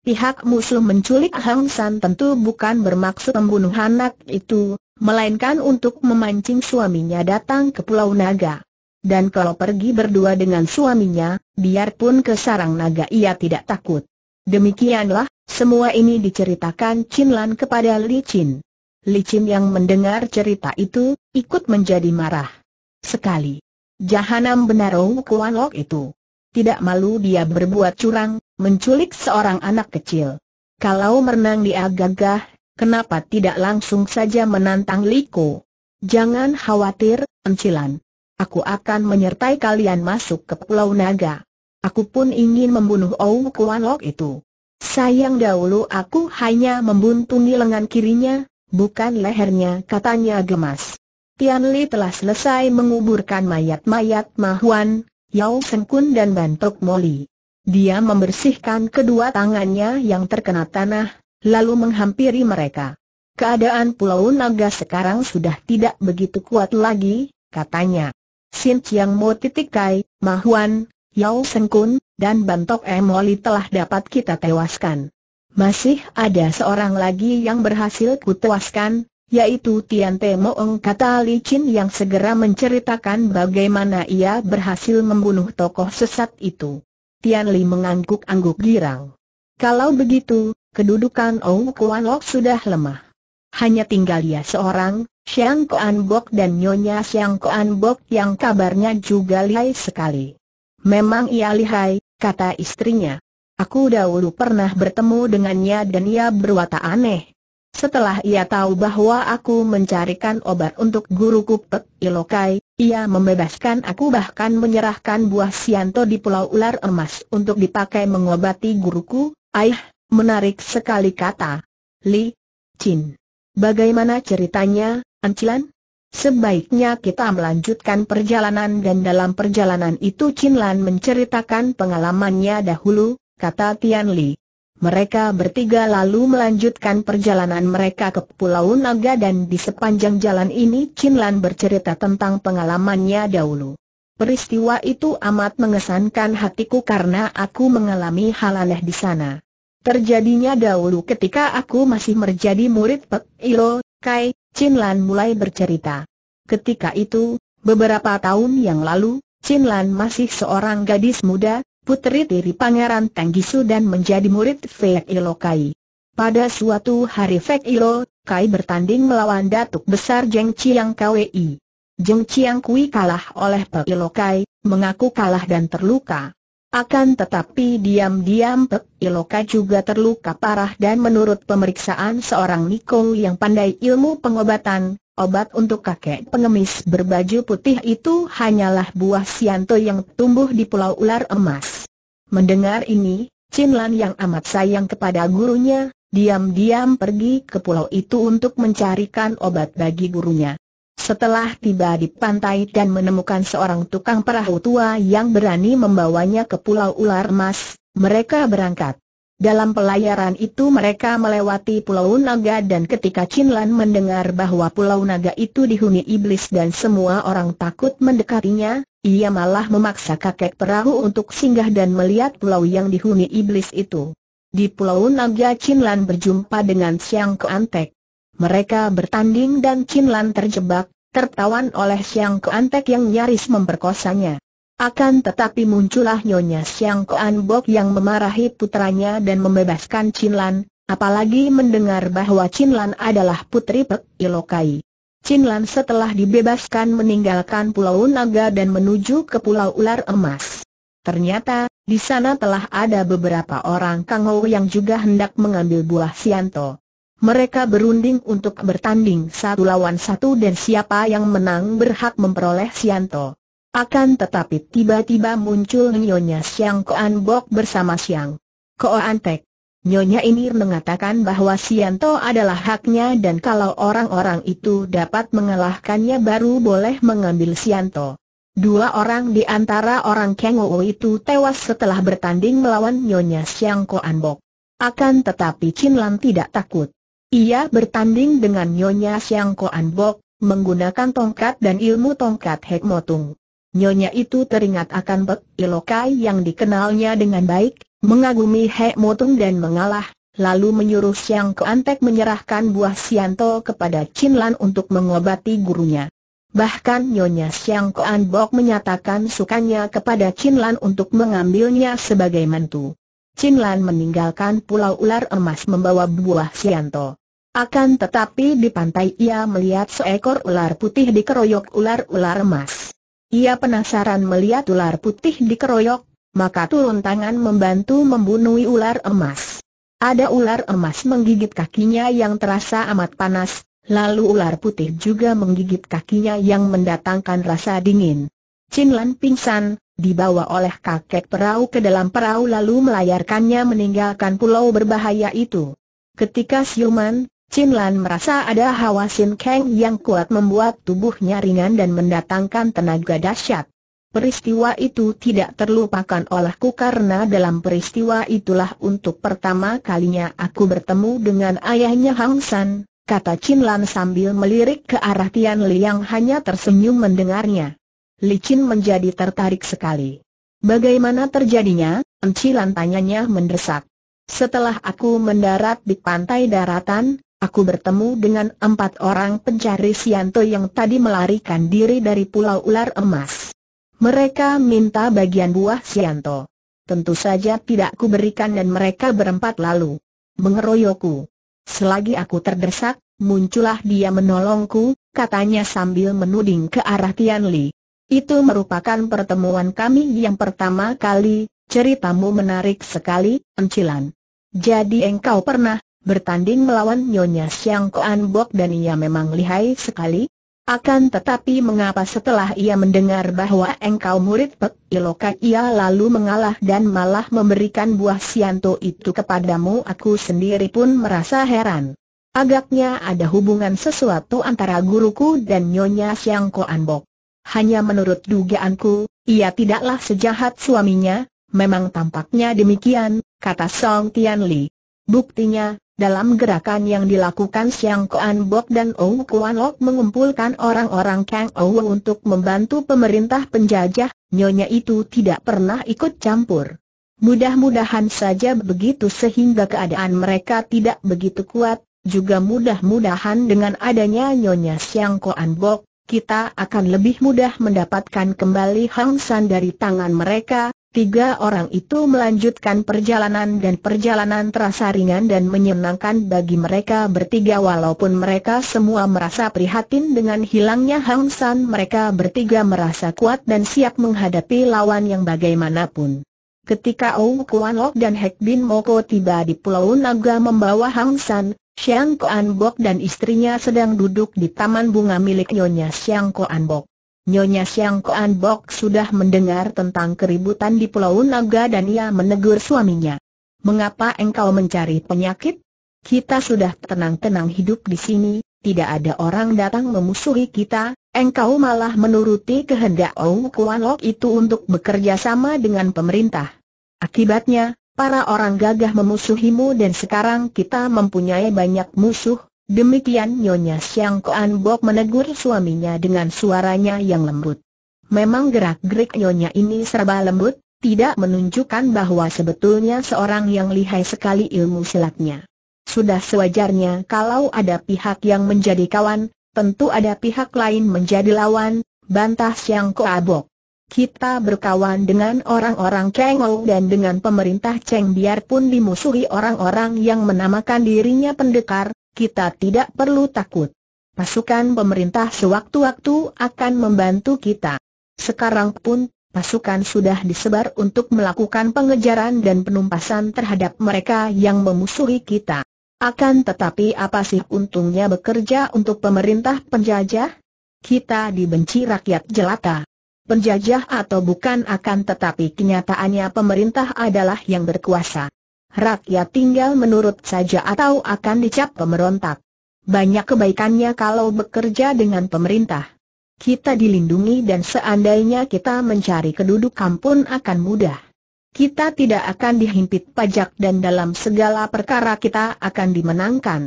Pihak musuh menculik Hang San tentu bukan bermaksud membunuh anak itu, melainkan untuk memancing suaminya datang ke Pulau Naga dan kalau pergi berdua dengan suaminya, biarpun ke sarang naga ia tidak takut. Demikianlah, semua ini diceritakan Chin kepada Li Chin. Li Chin yang mendengar cerita itu, ikut menjadi marah. Sekali. Jahanam benar Oh Kuan Lok itu. Tidak malu dia berbuat curang, menculik seorang anak kecil. Kalau merenang dia gagah, kenapa tidak langsung saja menantang Liko? Jangan khawatir, Encilan. Aku akan menyertai kalian masuk ke Pulau Naga. Aku pun ingin membunuh Ou Kuan Lok itu. Sayang dahulu aku hanya membuntungi lengan kirinya, bukan lehernya katanya gemas. Tian Li telah selesai menguburkan mayat-mayat Mahuan, Yao Sengkun dan Bantok Moli. Dia membersihkan kedua tangannya yang terkena tanah, lalu menghampiri mereka. Keadaan Pulau Naga sekarang sudah tidak begitu kuat lagi, katanya. Sin Chiang Mo Titik Kai, Mahuan, Yao Sengkun, dan Bantok Emoli telah dapat kita tewaskan. Masih ada seorang lagi yang berhasil kutuaskan, yaitu Tian Te Moong kata Li Chin yang segera menceritakan bagaimana ia berhasil membunuh tokoh sesat itu. Tian Li mengangguk-angguk girang. Kalau begitu, kedudukan Ong Kuan Lok sudah lemah. Hanya tinggal dia seorang, Siang Koan Bok dan Nyonya Siang Koan Bok yang kabarnya juga lihai sekali. Memang ia lihai, kata istrinya. Aku dahulu pernah bertemu dengannya dan ia berwata aneh. Setelah ia tahu bahwa aku mencarikan obat untuk guruku Pek Ilokai, ia membebaskan aku bahkan menyerahkan buah sianto di Pulau Ular Emas untuk dipakai mengobati guruku. Aih, menarik sekali kata Li Chin. Bagaimana ceritanya, Ancilan? Sebaiknya kita melanjutkan perjalanan dan dalam perjalanan itu Chin menceritakan pengalamannya dahulu, kata Tian Li. Mereka bertiga lalu melanjutkan perjalanan mereka ke Pulau Naga dan di sepanjang jalan ini Chin bercerita tentang pengalamannya dahulu. Peristiwa itu amat mengesankan hatiku karena aku mengalami hal aneh di sana. Terjadinya dahulu ketika aku masih menjadi murid Pek Ilo, Kai, Chin Lan mulai bercerita. Ketika itu, beberapa tahun yang lalu, Chin Lan masih seorang gadis muda, putri tiri Pangeran Tenggisu dan menjadi murid Fek Ilo Kai. Pada suatu hari Fek Ilo, Kai bertanding melawan Datuk Besar Jeng Chiang Kwei. Jeng Chiang Kui kalah oleh Pek Ilo Kai, mengaku kalah dan terluka. Akan tetapi diam-diam Pek Iloka juga terluka parah dan menurut pemeriksaan seorang Niko yang pandai ilmu pengobatan, obat untuk kakek pengemis berbaju putih itu hanyalah buah sianto yang tumbuh di pulau ular emas. Mendengar ini, Chin Lan yang amat sayang kepada gurunya, diam-diam pergi ke pulau itu untuk mencarikan obat bagi gurunya. Setelah tiba di pantai dan menemukan seorang tukang perahu tua yang berani membawanya ke Pulau Ular emas, mereka berangkat. Dalam pelayaran itu mereka melewati Pulau Naga dan ketika Chinlan mendengar bahwa Pulau Naga itu dihuni iblis dan semua orang takut mendekatinya, ia malah memaksa kakek perahu untuk singgah dan melihat pulau yang dihuni iblis itu. Di Pulau Naga Chinlan berjumpa dengan Siang Keantek. Mereka bertanding dan Chinlan terjebak, tertawan oleh Siang Keantek yang nyaris memperkosanya. Akan tetapi muncullah Nyonya Siang Koan Bok yang memarahi putranya dan membebaskan Chin apalagi mendengar bahwa Chin adalah putri Pek Ilokai. Chin setelah dibebaskan meninggalkan Pulau Naga dan menuju ke Pulau Ular Emas. Ternyata, di sana telah ada beberapa orang Kang yang juga hendak mengambil buah Sianto. Mereka berunding untuk bertanding satu lawan satu dan siapa yang menang berhak memperoleh Sianto. Akan tetapi tiba-tiba muncul Nyonya Siang Koan Bok bersama Siang Koan Tek. Nyonya ini mengatakan bahwa Sianto adalah haknya dan kalau orang-orang itu dapat mengalahkannya baru boleh mengambil Sianto. Dua orang di antara orang Oo itu tewas setelah bertanding melawan Nyonya Siang Koan Bok. Akan tetapi Chin Lan tidak takut. Ia bertanding dengan Nyonya Siang Koan Bok, menggunakan tongkat dan ilmu tongkat Hek Motung. Nyonya itu teringat akan Bek Ilokai yang dikenalnya dengan baik, mengagumi Hek Motung dan mengalah, lalu menyuruh Siang Tek menyerahkan buah Sianto kepada Chin Lan untuk mengobati gurunya. Bahkan Nyonya Siang Koan Bok menyatakan sukanya kepada Chin Lan untuk mengambilnya sebagai mantu. Chin Lan meninggalkan pulau ular emas membawa buah Sianto. Akan tetapi di pantai ia melihat seekor ular putih dikeroyok ular-ular emas. Ia penasaran melihat ular putih dikeroyok, maka turun tangan membantu membunuh ular emas. Ada ular emas menggigit kakinya yang terasa amat panas, lalu ular putih juga menggigit kakinya yang mendatangkan rasa dingin. Chin Lan pingsan, dibawa oleh kakek perahu ke dalam perahu lalu melayarkannya meninggalkan pulau berbahaya itu. Ketika siuman, Chin Lan merasa ada hawa Sin Kang yang kuat membuat tubuhnya ringan dan mendatangkan tenaga dahsyat. Peristiwa itu tidak terlupakan olehku karena dalam peristiwa itulah untuk pertama kalinya aku bertemu dengan ayahnya Hang San, kata Chin Lan sambil melirik ke arah Tian yang hanya tersenyum mendengarnya. Licin menjadi tertarik sekali. Bagaimana terjadinya? Encilan tanyanya mendesak. Setelah aku mendarat di pantai daratan, aku bertemu dengan empat orang pencari Sianto yang tadi melarikan diri dari Pulau Ular Emas. Mereka minta bagian buah Sianto. Tentu saja tidak kuberikan dan mereka berempat lalu mengeroyokku. Selagi aku terdesak, muncullah dia menolongku, katanya sambil menuding ke arah Tian Li. Itu merupakan pertemuan kami yang pertama kali, ceritamu menarik sekali, Encilan. Jadi engkau pernah bertanding melawan Nyonya Siang Koan Bok dan ia memang lihai sekali? Akan tetapi mengapa setelah ia mendengar bahwa engkau murid Pek Iloka ia lalu mengalah dan malah memberikan buah sianto itu kepadamu aku sendiri pun merasa heran. Agaknya ada hubungan sesuatu antara guruku dan Nyonya Siang Koan Bok hanya menurut dugaanku, ia tidaklah sejahat suaminya, memang tampaknya demikian, kata Song Tianli. Buktinya, dalam gerakan yang dilakukan Siang Kuan Bok dan Ou Kuan Lok mengumpulkan orang-orang Kang Ou untuk membantu pemerintah penjajah, nyonya itu tidak pernah ikut campur. Mudah-mudahan saja begitu sehingga keadaan mereka tidak begitu kuat, juga mudah-mudahan dengan adanya nyonya Siang Kuan Bok, kita akan lebih mudah mendapatkan kembali Hang San dari tangan mereka. Tiga orang itu melanjutkan perjalanan dan perjalanan terasa ringan dan menyenangkan bagi mereka bertiga walaupun mereka semua merasa prihatin dengan hilangnya Hang San mereka bertiga merasa kuat dan siap menghadapi lawan yang bagaimanapun. Ketika Ou Kuan Lok dan Hek Bin Moko tiba di Pulau Naga membawa Hang San, Siang Koan Bok dan istrinya sedang duduk di taman bunga milik Nyonya Siang Koan Bok. Nyonya Siang Koan Bok sudah mendengar tentang keributan di Pulau Naga dan ia menegur suaminya. Mengapa engkau mencari penyakit? Kita sudah tenang-tenang hidup di sini, tidak ada orang datang memusuhi kita, engkau malah menuruti kehendak Ou Kuan Lok itu untuk bekerja sama dengan pemerintah. Akibatnya, para orang gagah memusuhimu dan sekarang kita mempunyai banyak musuh, demikian Nyonya Siang Koan Bok menegur suaminya dengan suaranya yang lembut. Memang gerak-gerik Nyonya ini serba lembut, tidak menunjukkan bahwa sebetulnya seorang yang lihai sekali ilmu silatnya. Sudah sewajarnya kalau ada pihak yang menjadi kawan, tentu ada pihak lain menjadi lawan, bantah Siang abok. Kita berkawan dengan orang-orang Kengou dan dengan pemerintah Cheng biarpun dimusuhi orang-orang yang menamakan dirinya pendekar, kita tidak perlu takut. Pasukan pemerintah sewaktu-waktu akan membantu kita. Sekarang pun, pasukan sudah disebar untuk melakukan pengejaran dan penumpasan terhadap mereka yang memusuhi kita. Akan tetapi apa sih untungnya bekerja untuk pemerintah penjajah? Kita dibenci rakyat jelata. Penjajah atau bukan akan tetapi kenyataannya pemerintah adalah yang berkuasa. Rakyat tinggal menurut saja atau akan dicap pemberontak. Banyak kebaikannya kalau bekerja dengan pemerintah. Kita dilindungi dan seandainya kita mencari kedudukan pun akan mudah kita tidak akan dihimpit pajak dan dalam segala perkara kita akan dimenangkan.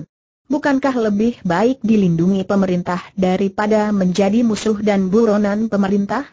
Bukankah lebih baik dilindungi pemerintah daripada menjadi musuh dan buronan pemerintah?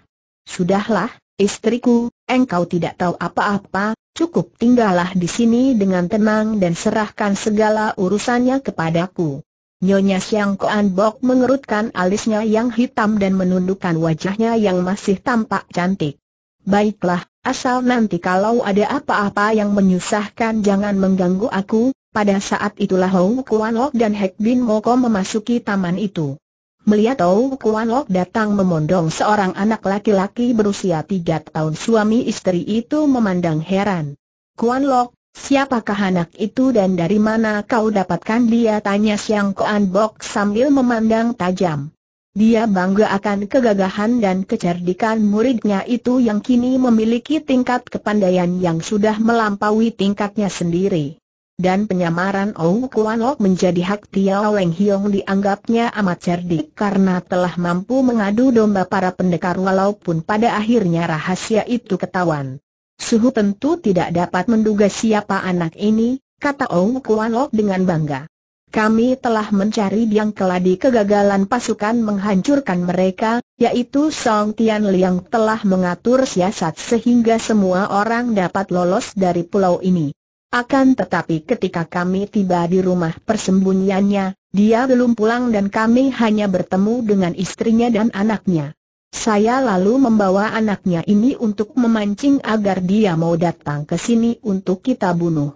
Sudahlah, istriku, engkau tidak tahu apa-apa, cukup tinggallah di sini dengan tenang dan serahkan segala urusannya kepadaku. Nyonya Siang Koan Bok mengerutkan alisnya yang hitam dan menundukkan wajahnya yang masih tampak cantik. Baiklah, Asal nanti kalau ada apa-apa yang menyusahkan jangan mengganggu aku, pada saat itulah Hou Kuan Lok dan Hek Bin Moko memasuki taman itu. Melihat Hou Kuan Lok datang memondong seorang anak laki-laki berusia tiga tahun suami istri itu memandang heran. Kuan Lok, siapakah anak itu dan dari mana kau dapatkan dia tanya Siang Koan Bok sambil memandang tajam. Dia bangga akan kegagahan dan kecerdikan muridnya itu yang kini memiliki tingkat kepandaian yang sudah melampaui tingkatnya sendiri. Dan penyamaran Ong Kuan Lok menjadi hak Tiao Weng Hiong dianggapnya amat cerdik karena telah mampu mengadu domba para pendekar walaupun pada akhirnya rahasia itu ketahuan. Suhu tentu tidak dapat menduga siapa anak ini, kata Ong Kuan Lok dengan bangga. Kami telah mencari yang keladi kegagalan pasukan menghancurkan mereka, yaitu Song Tian Liang telah mengatur siasat sehingga semua orang dapat lolos dari pulau ini. Akan tetapi ketika kami tiba di rumah persembunyiannya, dia belum pulang dan kami hanya bertemu dengan istrinya dan anaknya. Saya lalu membawa anaknya ini untuk memancing agar dia mau datang ke sini untuk kita bunuh.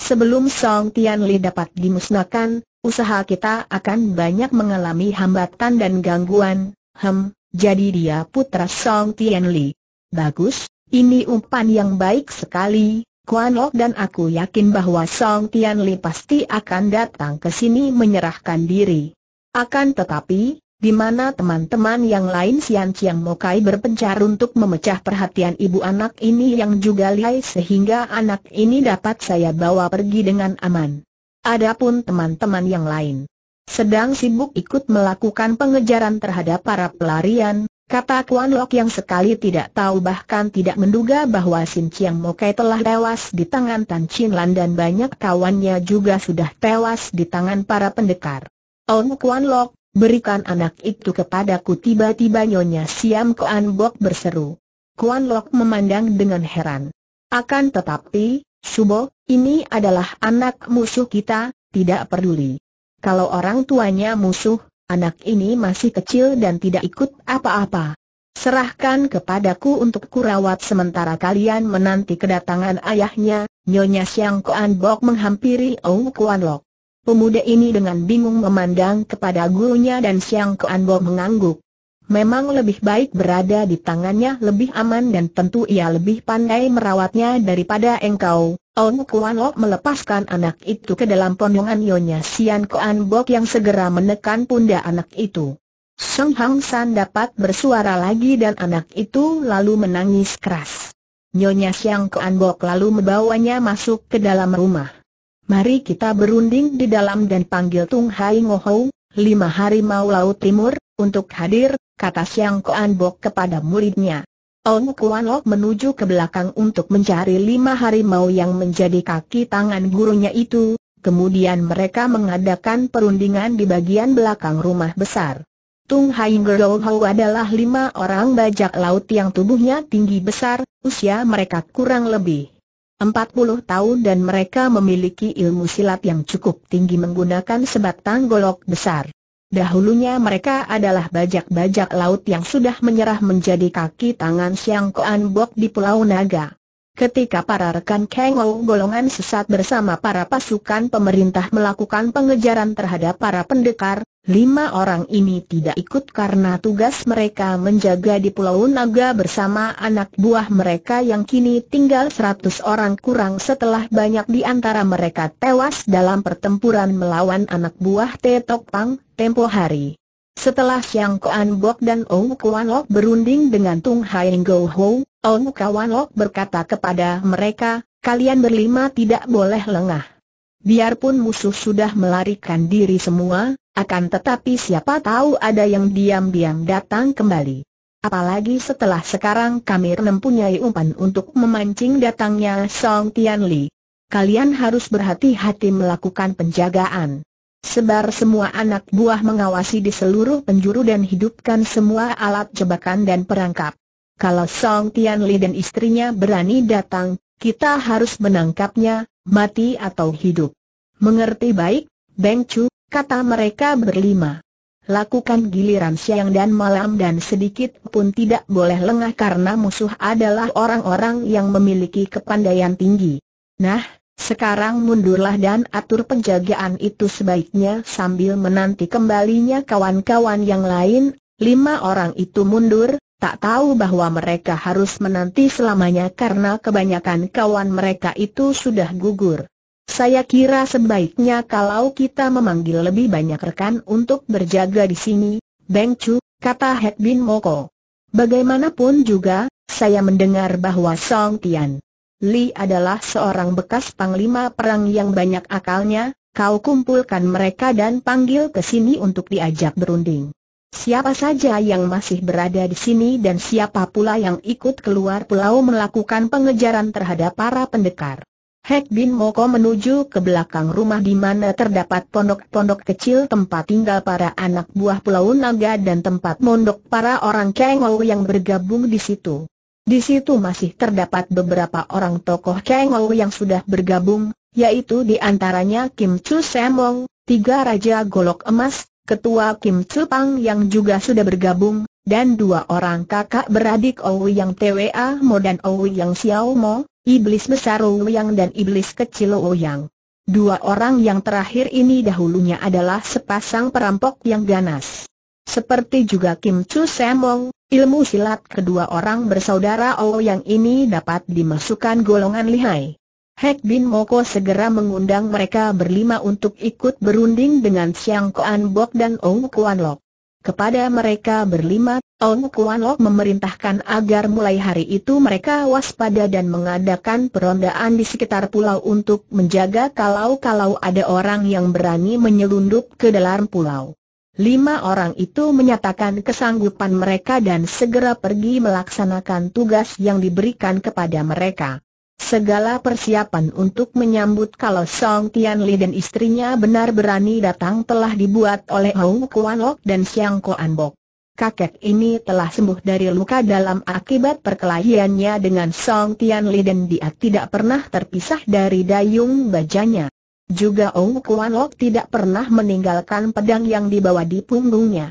Sebelum Song Tianli dapat dimusnahkan, usaha kita akan banyak mengalami hambatan dan gangguan, hem, jadi dia putra Song Tianli. Bagus, ini umpan yang baik sekali, Kuan Lok dan aku yakin bahwa Song Tianli pasti akan datang ke sini menyerahkan diri. Akan tetapi, di mana teman-teman yang lain Sian Chiang Mokai berpencar untuk memecah perhatian ibu anak ini yang juga lihai sehingga anak ini dapat saya bawa pergi dengan aman. Adapun teman-teman yang lain sedang sibuk ikut melakukan pengejaran terhadap para pelarian, kata Kuan Lok yang sekali tidak tahu bahkan tidak menduga bahwa Sin Chiang Mokai telah tewas di tangan Tan Chin Lan dan banyak kawannya juga sudah tewas di tangan para pendekar. Om Kuan Lok, Berikan anak itu kepadaku tiba-tiba Nyonya Siam Kuan Bok berseru. Kuan Lok memandang dengan heran. Akan tetapi, Subo, ini adalah anak musuh kita, tidak peduli. Kalau orang tuanya musuh, anak ini masih kecil dan tidak ikut apa-apa. Serahkan kepadaku untuk kurawat sementara kalian menanti kedatangan ayahnya, Nyonya Siang Kuan Bok menghampiri Ou Kuan Lok. Pemuda ini dengan bingung memandang kepada gurunya dan Siang Bo mengangguk. Memang lebih baik berada di tangannya lebih aman dan tentu ia lebih pandai merawatnya daripada engkau. Ong Kuan Lok melepaskan anak itu ke dalam pondongan nyonya Sian Kuan Bok yang segera menekan pundak anak itu. Song Hang San dapat bersuara lagi dan anak itu lalu menangis keras. Nyonya Siang Kuan Bok lalu membawanya masuk ke dalam rumah. Mari kita berunding di dalam dan panggil Tung Hai Ngohou, lima Mau laut timur, untuk hadir, kata Siang Koan Bok kepada muridnya. Ong Kuan Lok menuju ke belakang untuk mencari lima Hari Mau yang menjadi kaki tangan gurunya itu, kemudian mereka mengadakan perundingan di bagian belakang rumah besar. Tung Hai Ngohou adalah lima orang bajak laut yang tubuhnya tinggi besar, usia mereka kurang lebih 40 tahun dan mereka memiliki ilmu silat yang cukup tinggi menggunakan sebatang golok besar. Dahulunya mereka adalah bajak-bajak laut yang sudah menyerah menjadi kaki tangan Siang Koan Bok di Pulau Naga. Ketika para rekan Kang golongan sesat bersama para pasukan pemerintah melakukan pengejaran terhadap para pendekar, Lima orang ini tidak ikut karena tugas mereka menjaga di Pulau Naga bersama anak buah mereka yang kini tinggal seratus orang kurang setelah banyak di antara mereka tewas dalam pertempuran melawan anak buah Tetok Pang, tempo hari. Setelah Siang Kuan Bok dan Ong Kuan Lok berunding dengan Tung Hai Go Ho, Ong Kuan Lok berkata kepada mereka, kalian berlima tidak boleh lengah. Biarpun musuh sudah melarikan diri semua, akan tetapi siapa tahu ada yang diam-diam datang kembali. Apalagi setelah sekarang kami mempunyai umpan untuk memancing datangnya Song Tian Li. Kalian harus berhati-hati melakukan penjagaan. Sebar semua anak buah mengawasi di seluruh penjuru dan hidupkan semua alat jebakan dan perangkap. Kalau Song Tian Li dan istrinya berani datang, kita harus menangkapnya, mati atau hidup. Mengerti baik, Beng Chu, kata mereka berlima. Lakukan giliran siang dan malam dan sedikit pun tidak boleh lengah karena musuh adalah orang-orang yang memiliki kepandaian tinggi. Nah, sekarang mundurlah dan atur penjagaan itu sebaiknya sambil menanti kembalinya kawan-kawan yang lain. Lima orang itu mundur, tak tahu bahwa mereka harus menanti selamanya karena kebanyakan kawan mereka itu sudah gugur. Saya kira sebaiknya kalau kita memanggil lebih banyak rekan untuk berjaga di sini, Beng Chu, kata Hek Bin Moko. Bagaimanapun juga, saya mendengar bahwa Song Tian Li adalah seorang bekas panglima perang yang banyak akalnya, kau kumpulkan mereka dan panggil ke sini untuk diajak berunding. Siapa saja yang masih berada di sini dan siapa pula yang ikut keluar pulau melakukan pengejaran terhadap para pendekar. Hek Bin Moko menuju ke belakang rumah di mana terdapat pondok-pondok kecil tempat tinggal para anak buah Pulau Naga dan tempat mondok para orang Kengou yang bergabung di situ. Di situ masih terdapat beberapa orang tokoh Kengou yang sudah bergabung, yaitu di antaranya Kim Chu Semong, tiga raja golok emas, ketua Kim Cupang yang juga sudah bergabung, dan dua orang kakak beradik Owi yang TWA Mo dan Owi yang Xiao Mo, iblis besar yang dan iblis kecil yang. Dua orang yang terakhir ini dahulunya adalah sepasang perampok yang ganas. Seperti juga Kim Chu Semong, ilmu silat kedua orang bersaudara Ouyang ini dapat dimasukkan golongan lihai. Hek Bin Moko segera mengundang mereka berlima untuk ikut berunding dengan Siang Koan Bok dan Ong Kuan Lok. Kepada mereka berlima, Ong Kuan Lok memerintahkan agar mulai hari itu mereka waspada dan mengadakan perondaan di sekitar pulau untuk menjaga kalau-kalau ada orang yang berani menyelundup ke dalam pulau. Lima orang itu menyatakan kesanggupan mereka dan segera pergi melaksanakan tugas yang diberikan kepada mereka. Segala persiapan untuk menyambut kalau Song Tianli dan istrinya benar berani datang telah dibuat oleh Hou Kuan Lok dan Xiang Kuan Bok. Kakek ini telah sembuh dari luka dalam akibat perkelahiannya dengan Song Tianli dan dia tidak pernah terpisah dari dayung bajanya. Juga Ong Kuan Lok tidak pernah meninggalkan pedang yang dibawa di punggungnya.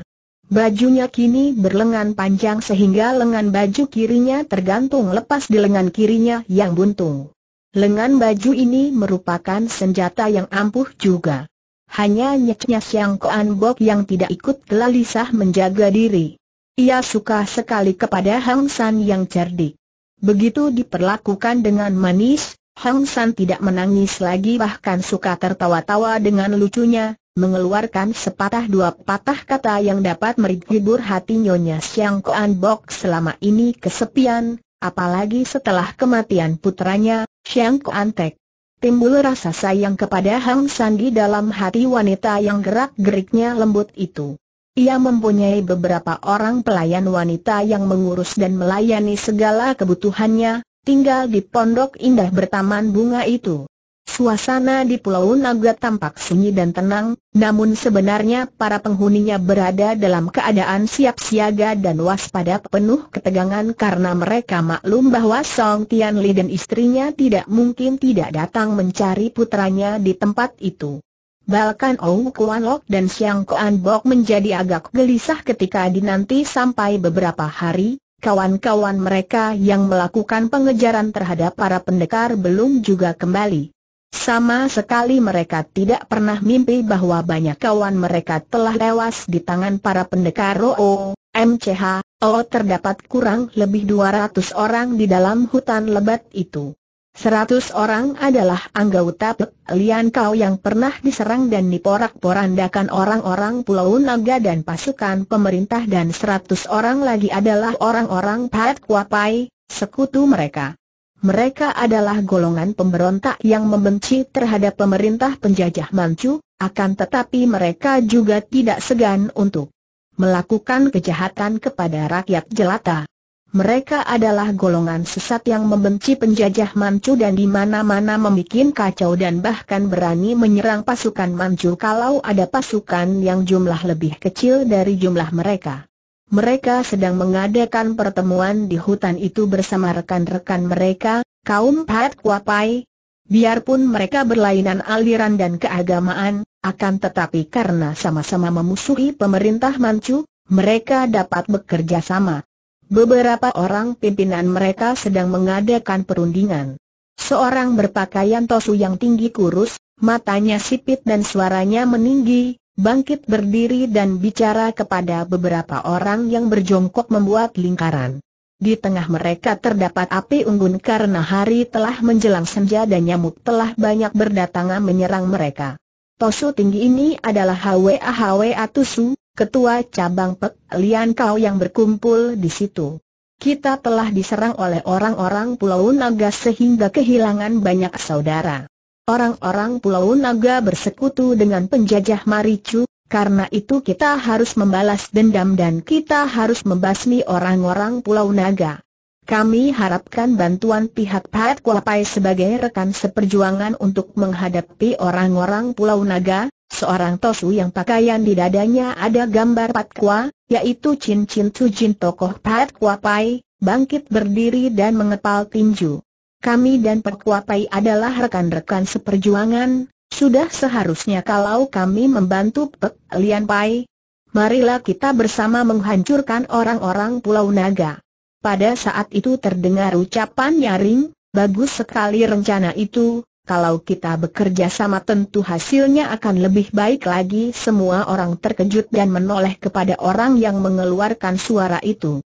Bajunya kini berlengan panjang sehingga lengan baju kirinya tergantung lepas di lengan kirinya yang buntung. Lengan baju ini merupakan senjata yang ampuh juga. Hanya nyetnya Siang Koan Bok yang tidak ikut gelalisah menjaga diri. Ia suka sekali kepada Hang San yang cerdik. Begitu diperlakukan dengan manis, Hang San tidak menangis lagi bahkan suka tertawa-tawa dengan lucunya, mengeluarkan sepatah dua patah kata yang dapat menghibur hati Nyonya Siang Koan Bok selama ini kesepian, apalagi setelah kematian putranya, Siang Koan Tek. Timbul rasa sayang kepada Hang Sandi dalam hati wanita yang gerak-geriknya lembut itu. Ia mempunyai beberapa orang pelayan wanita yang mengurus dan melayani segala kebutuhannya, tinggal di pondok indah bertaman bunga itu. Suasana di Pulau Naga tampak sunyi dan tenang, namun sebenarnya para penghuninya berada dalam keadaan siap siaga dan waspada penuh ketegangan karena mereka maklum bahwa Song Tianli dan istrinya tidak mungkin tidak datang mencari putranya di tempat itu. Balkan Ong Kuan Lok dan Siang Kuan Bok menjadi agak gelisah ketika dinanti sampai beberapa hari, kawan-kawan mereka yang melakukan pengejaran terhadap para pendekar belum juga kembali. Sama sekali mereka tidak pernah mimpi bahwa banyak kawan mereka telah tewas di tangan para pendekar Roo, MCH, O oh, terdapat kurang lebih 200 orang di dalam hutan lebat itu. 100 orang adalah anggota Lian Kau yang pernah diserang dan diporak-porandakan orang-orang Pulau Naga dan pasukan pemerintah dan 100 orang lagi adalah orang-orang Pat Kuapai, sekutu mereka. Mereka adalah golongan pemberontak yang membenci terhadap pemerintah penjajah Manchu, akan tetapi mereka juga tidak segan untuk melakukan kejahatan kepada rakyat jelata. Mereka adalah golongan sesat yang membenci penjajah Manchu dan di mana-mana membuat kacau dan bahkan berani menyerang pasukan Manchu kalau ada pasukan yang jumlah lebih kecil dari jumlah mereka. Mereka sedang mengadakan pertemuan di hutan itu bersama rekan-rekan mereka, kaum Pat Kuapai. Biarpun mereka berlainan aliran dan keagamaan, akan tetapi karena sama-sama memusuhi pemerintah Manchu, mereka dapat bekerja sama. Beberapa orang pimpinan mereka sedang mengadakan perundingan. Seorang berpakaian tosu yang tinggi kurus, matanya sipit dan suaranya meninggi, bangkit berdiri dan bicara kepada beberapa orang yang berjongkok membuat lingkaran. Di tengah mereka terdapat api unggun karena hari telah menjelang senja dan nyamuk telah banyak berdatangan menyerang mereka. Tosu tinggi ini adalah HWA HWA Tusu, ketua cabang Pek Lian Kau yang berkumpul di situ. Kita telah diserang oleh orang-orang Pulau Naga sehingga kehilangan banyak saudara. Orang-orang Pulau Naga bersekutu dengan penjajah Maricu, karena itu kita harus membalas dendam dan kita harus membasmi orang-orang Pulau Naga. Kami harapkan bantuan pihak Pat Kuapai sebagai rekan seperjuangan untuk menghadapi orang-orang Pulau Naga, seorang Tosu yang pakaian di dadanya ada gambar Pat Kua, yaitu cincin Tujin tokoh Pat Kuapai, bangkit berdiri dan mengepal tinju kami dan Perkuapai adalah rekan-rekan seperjuangan, sudah seharusnya kalau kami membantu Pek Lian Pai. Marilah kita bersama menghancurkan orang-orang Pulau Naga. Pada saat itu terdengar ucapan nyaring, bagus sekali rencana itu, kalau kita bekerja sama tentu hasilnya akan lebih baik lagi Semua orang terkejut dan menoleh kepada orang yang mengeluarkan suara itu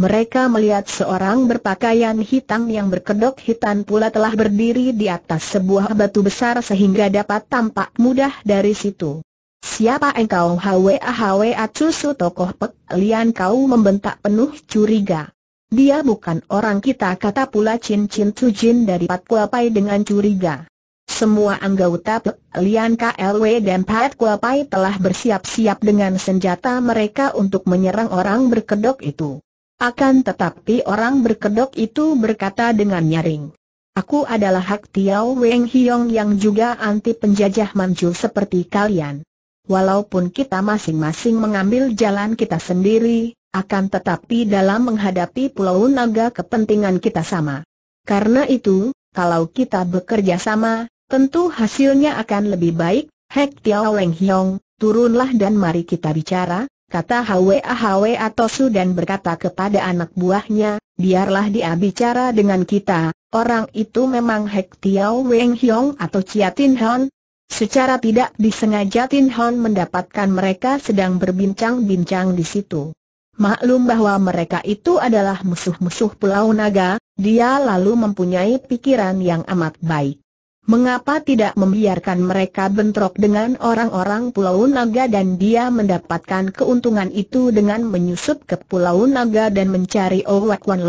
mereka melihat seorang berpakaian hitam yang berkedok hitam pula telah berdiri di atas sebuah batu besar sehingga dapat tampak mudah dari situ. Siapa engkau Hwa Hwa Cusu tokoh Pek Lian kau membentak penuh curiga. Dia bukan orang kita kata pula Chin Chin Jin dari Pat Kuapai dengan curiga. Semua anggota Pek Lian KLW dan Pat Kuapai telah bersiap-siap dengan senjata mereka untuk menyerang orang berkedok itu. Akan tetapi orang berkedok itu berkata dengan nyaring. Aku adalah Hak Tiao Weng Hiong yang juga anti penjajah Manchu seperti kalian. Walaupun kita masing-masing mengambil jalan kita sendiri, akan tetapi dalam menghadapi Pulau Naga kepentingan kita sama. Karena itu, kalau kita bekerja sama, tentu hasilnya akan lebih baik. Hek Tiao Weng Hiong, turunlah dan mari kita bicara, kata Hwa Hwa Su dan berkata kepada anak buahnya, biarlah dia bicara dengan kita, orang itu memang Hek Tiao Weng Hiong atau Chia Tin Hon. Secara tidak disengaja Tin Hon mendapatkan mereka sedang berbincang-bincang di situ. Maklum bahwa mereka itu adalah musuh-musuh Pulau Naga, dia lalu mempunyai pikiran yang amat baik. Mengapa tidak membiarkan mereka bentrok dengan orang-orang Pulau Naga dan dia mendapatkan keuntungan itu dengan menyusup ke Pulau Naga dan mencari Owak Wan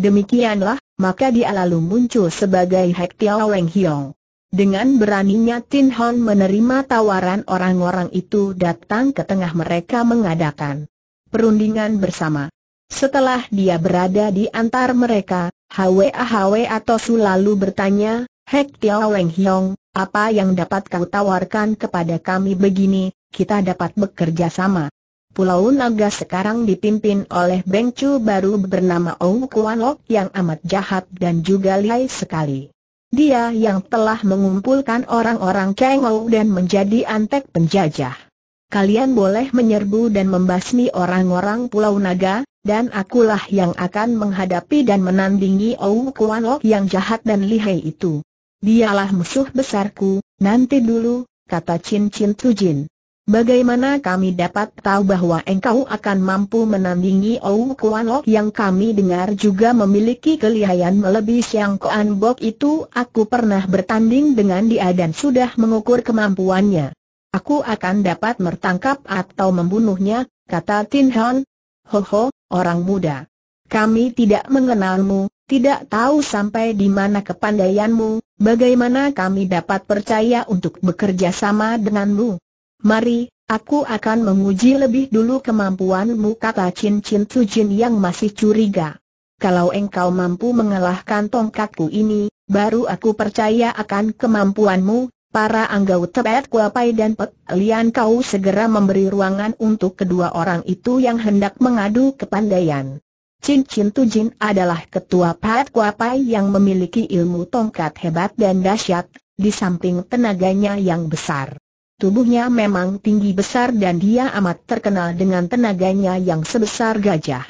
Demikianlah, maka dia lalu muncul sebagai Hek Tiao Weng Hiong. Dengan beraninya Tin Hon menerima tawaran orang-orang itu datang ke tengah mereka mengadakan perundingan bersama. Setelah dia berada di antar mereka, Hwa Hwa Tosu lalu bertanya, Hek Tiao leng Hiong, apa yang dapat kau tawarkan kepada kami begini, kita dapat bekerja sama. Pulau Naga sekarang dipimpin oleh Beng Chu baru bernama Ong Kuan Lok yang amat jahat dan juga lihai sekali. Dia yang telah mengumpulkan orang-orang Ou dan menjadi antek penjajah. Kalian boleh menyerbu dan membasmi orang-orang Pulau Naga, dan akulah yang akan menghadapi dan menandingi Ong Kuan Lok yang jahat dan lihai itu. Dialah musuh besarku, nanti dulu, kata Chin Chin Jin. Bagaimana kami dapat tahu bahwa engkau akan mampu menandingi Ou Kuan Lok yang kami dengar juga memiliki kelihayan melebihi Siang Kuan Bok itu? Aku pernah bertanding dengan dia dan sudah mengukur kemampuannya. Aku akan dapat mertangkap atau membunuhnya, kata Tin Han. Ho ho, orang muda. Kami tidak mengenalmu, tidak tahu sampai di mana kepandaianmu, bagaimana kami dapat percaya untuk bekerja sama denganmu. Mari, aku akan menguji lebih dulu kemampuanmu kata Cincin Chin Sujin yang masih curiga. Kalau engkau mampu mengalahkan tongkatku ini, baru aku percaya akan kemampuanmu, para anggota tebet Kuapai dan Pek Lian Kau segera memberi ruangan untuk kedua orang itu yang hendak mengadu kepandaian. Chin Chin Jin adalah ketua Pat Kuapai yang memiliki ilmu tongkat hebat dan dahsyat, di samping tenaganya yang besar. Tubuhnya memang tinggi besar dan dia amat terkenal dengan tenaganya yang sebesar gajah.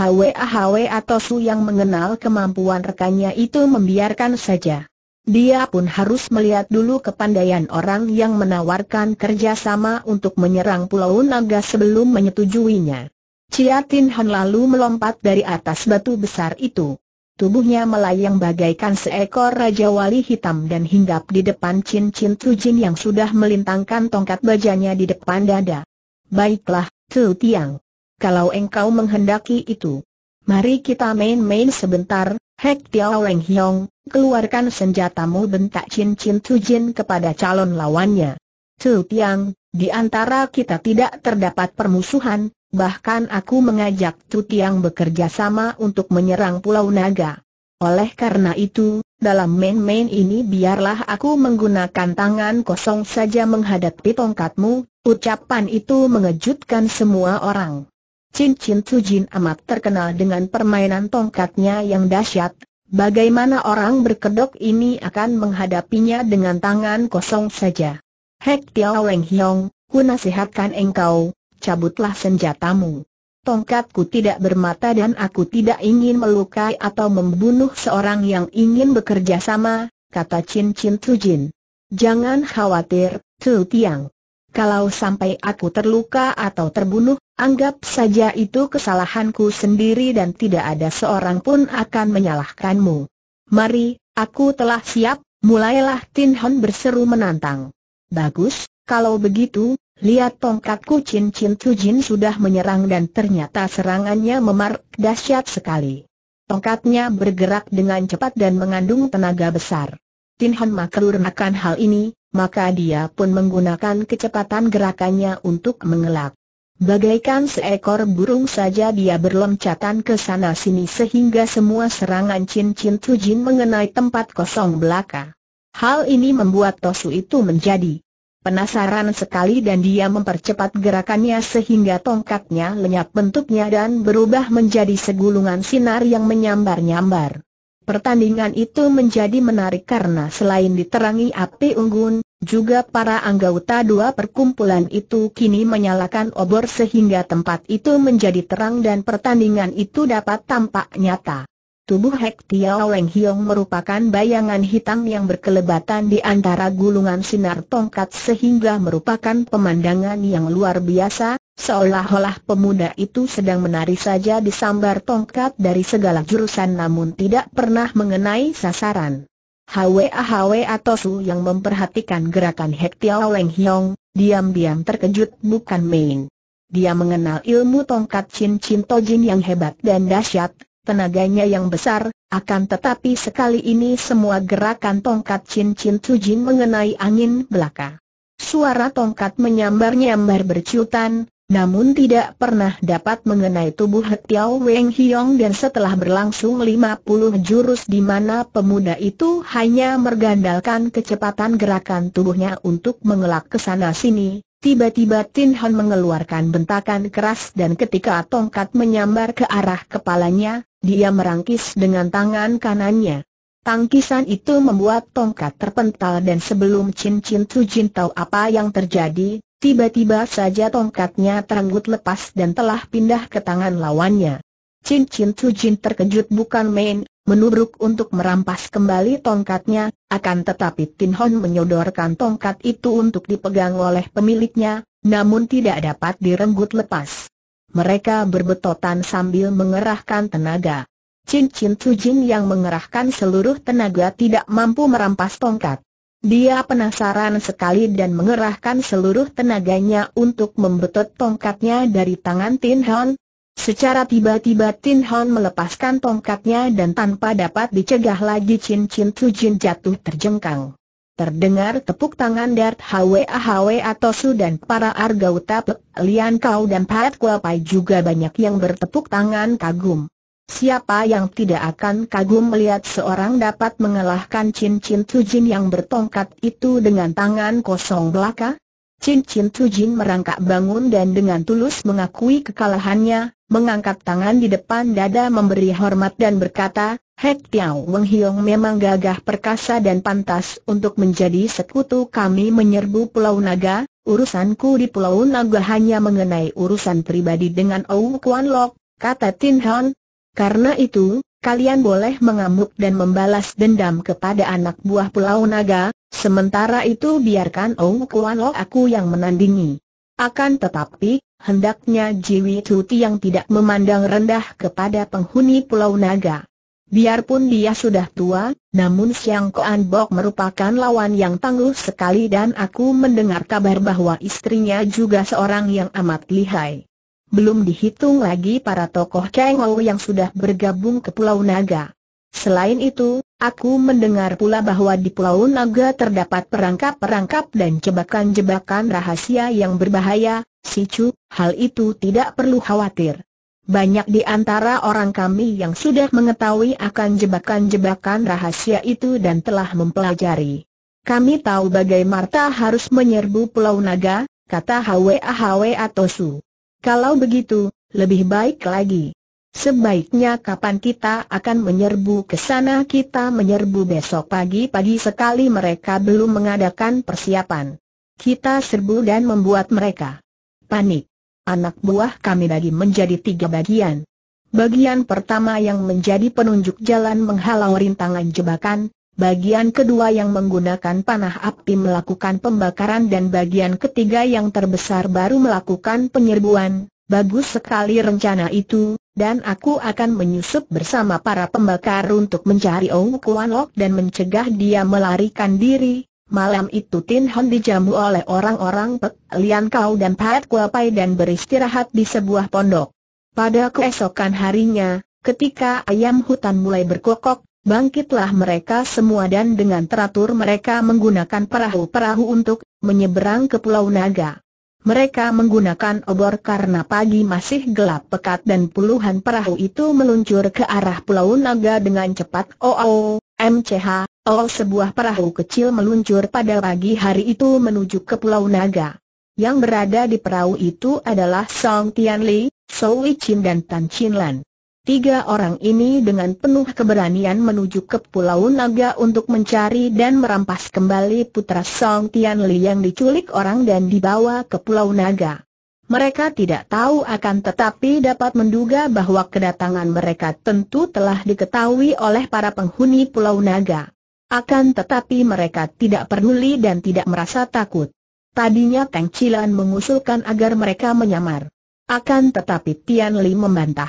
hwa atau Su yang mengenal kemampuan rekannya itu membiarkan saja. Dia pun harus melihat dulu kepandaian orang yang menawarkan kerjasama untuk menyerang Pulau Naga sebelum menyetujuinya. Chia Tin Han lalu melompat dari atas batu besar itu. Tubuhnya melayang bagaikan seekor raja wali hitam dan hinggap di depan Chin Chin Tujin yang sudah melintangkan tongkat bajanya di depan dada. Baiklah, Tu Tiang. Kalau engkau menghendaki itu, mari kita main-main sebentar, Hek Tiao Leng Hiong, keluarkan senjatamu bentak Chin Chin Tujin kepada calon lawannya. Tu Tiang, di antara kita tidak terdapat permusuhan, Bahkan aku mengajak Tutiang bekerja sama untuk menyerang Pulau Naga. Oleh karena itu, dalam main-main ini biarlah aku menggunakan tangan kosong saja menghadapi tongkatmu, ucapan itu mengejutkan semua orang. Cincin Sujin amat terkenal dengan permainan tongkatnya yang dahsyat, bagaimana orang berkedok ini akan menghadapinya dengan tangan kosong saja. Hek Tiao Weng Hiong, ku nasihatkan engkau, cabutlah senjatamu. Tongkatku tidak bermata dan aku tidak ingin melukai atau membunuh seorang yang ingin bekerja sama, kata Chin Chin Tujin. Jangan khawatir, Tu Tiang. Kalau sampai aku terluka atau terbunuh, anggap saja itu kesalahanku sendiri dan tidak ada seorang pun akan menyalahkanmu. Mari, aku telah siap, mulailah Tin Hon berseru menantang. Bagus, kalau begitu, Lihat tongkatku Chin Chin Jin sudah menyerang dan ternyata serangannya memar dahsyat sekali. Tongkatnya bergerak dengan cepat dan mengandung tenaga besar. Tin Han Makelur akan hal ini, maka dia pun menggunakan kecepatan gerakannya untuk mengelak. Bagaikan seekor burung saja dia berloncatan ke sana sini sehingga semua serangan Chin Chin Jin mengenai tempat kosong belaka. Hal ini membuat Tosu itu menjadi Penasaran sekali dan dia mempercepat gerakannya sehingga tongkatnya lenyap bentuknya dan berubah menjadi segulungan sinar yang menyambar-nyambar. Pertandingan itu menjadi menarik karena selain diterangi api unggun, juga para anggota dua perkumpulan itu kini menyalakan obor sehingga tempat itu menjadi terang dan pertandingan itu dapat tampak nyata. Tubuh Hek Tiao Leng Hiong merupakan bayangan hitam yang berkelebatan di antara gulungan sinar tongkat sehingga merupakan pemandangan yang luar biasa, seolah-olah pemuda itu sedang menari saja di sambar tongkat dari segala jurusan namun tidak pernah mengenai sasaran. Hwa-hwa atau Su yang memperhatikan gerakan Hek Tiao Leng Hiong, diam-diam terkejut bukan main. Dia mengenal ilmu tongkat cincin tojin yang hebat dan dahsyat, tenaganya yang besar, akan tetapi sekali ini semua gerakan tongkat cincin Cujin mengenai angin belaka. Suara tongkat menyambar-nyambar berciutan, namun tidak pernah dapat mengenai tubuh Tiao Weng Hiong dan setelah berlangsung 50 jurus di mana pemuda itu hanya mergandalkan kecepatan gerakan tubuhnya untuk mengelak ke sana sini, tiba-tiba Tin Han mengeluarkan bentakan keras dan ketika tongkat menyambar ke arah kepalanya, dia merangkis dengan tangan kanannya. Tangkisan itu membuat tongkat terpental dan sebelum cincin Jin tahu apa yang terjadi, tiba-tiba saja tongkatnya teranggut lepas dan telah pindah ke tangan lawannya. Cincin Jin terkejut bukan main, menubruk untuk merampas kembali tongkatnya, akan tetapi Tin Hon menyodorkan tongkat itu untuk dipegang oleh pemiliknya, namun tidak dapat direnggut lepas. Mereka berbetotan sambil mengerahkan tenaga. Cincin Jin yang mengerahkan seluruh tenaga tidak mampu merampas tongkat. Dia penasaran sekali dan mengerahkan seluruh tenaganya untuk membetot tongkatnya dari tangan Tin Hon. Secara tiba-tiba Tin Hon melepaskan tongkatnya dan tanpa dapat dicegah lagi cincin Jin jatuh terjengkang. Terdengar tepuk tangan Dart Hwa Hwa Atosu dan para Argauta Pek, Lian Kau dan Pat Pai juga banyak yang bertepuk tangan kagum. Siapa yang tidak akan kagum melihat seorang dapat mengalahkan cincin Tujin yang bertongkat itu dengan tangan kosong belaka? Cincin Tujin merangkak bangun dan dengan tulus mengakui kekalahannya, mengangkat tangan di depan dada memberi hormat dan berkata, Hek Tiao Weng Hiong memang gagah perkasa dan pantas untuk menjadi sekutu kami menyerbu Pulau Naga, urusanku di Pulau Naga hanya mengenai urusan pribadi dengan Ou Kuan Lok, kata Tin Han. Karena itu, kalian boleh mengamuk dan membalas dendam kepada anak buah Pulau Naga, sementara itu biarkan Ou Kuan Lok aku yang menandingi. Akan tetapi, hendaknya Jiwi Tuti yang tidak memandang rendah kepada penghuni Pulau Naga. Biarpun dia sudah tua, namun Siang Koan Bok merupakan lawan yang tangguh sekali dan aku mendengar kabar bahwa istrinya juga seorang yang amat lihai. Belum dihitung lagi para tokoh Ou yang sudah bergabung ke Pulau Naga. Selain itu, aku mendengar pula bahwa di Pulau Naga terdapat perangkap-perangkap dan jebakan-jebakan rahasia yang berbahaya, Si Chu, hal itu tidak perlu khawatir. Banyak di antara orang kami yang sudah mengetahui akan jebakan-jebakan rahasia itu dan telah mempelajari. Kami tahu bagai Marta harus menyerbu Pulau Naga, kata Hwa Hwa Tosu. Kalau begitu, lebih baik lagi. Sebaiknya kapan kita akan menyerbu ke sana kita menyerbu besok pagi-pagi sekali mereka belum mengadakan persiapan. Kita serbu dan membuat mereka panik anak buah kami bagi menjadi tiga bagian. Bagian pertama yang menjadi penunjuk jalan menghalau rintangan jebakan, bagian kedua yang menggunakan panah api melakukan pembakaran dan bagian ketiga yang terbesar baru melakukan penyerbuan. Bagus sekali rencana itu, dan aku akan menyusup bersama para pembakar untuk mencari Ong Kuan Lok dan mencegah dia melarikan diri, Malam itu Tin Hon dijamu oleh orang-orang Pek Lian Kau dan Pat Kuapai dan beristirahat di sebuah pondok. Pada keesokan harinya, ketika ayam hutan mulai berkokok, bangkitlah mereka semua dan dengan teratur mereka menggunakan perahu-perahu untuk menyeberang ke Pulau Naga. Mereka menggunakan obor karena pagi masih gelap pekat dan puluhan perahu itu meluncur ke arah Pulau Naga dengan cepat. Mch. Oh, oh, Oh sebuah perahu kecil meluncur pada pagi hari itu menuju ke Pulau Naga. Yang berada di perahu itu adalah Song Tianli, Wei Chin dan Tan Chin Lan. Tiga orang ini dengan penuh keberanian menuju ke Pulau Naga untuk mencari dan merampas kembali putra Song Tianli yang diculik orang dan dibawa ke Pulau Naga. Mereka tidak tahu akan tetapi dapat menduga bahwa kedatangan mereka tentu telah diketahui oleh para penghuni Pulau Naga. Akan tetapi mereka tidak peduli dan tidak merasa takut. Tadinya Teng Chilan mengusulkan agar mereka menyamar. Akan tetapi Tian Li membantah.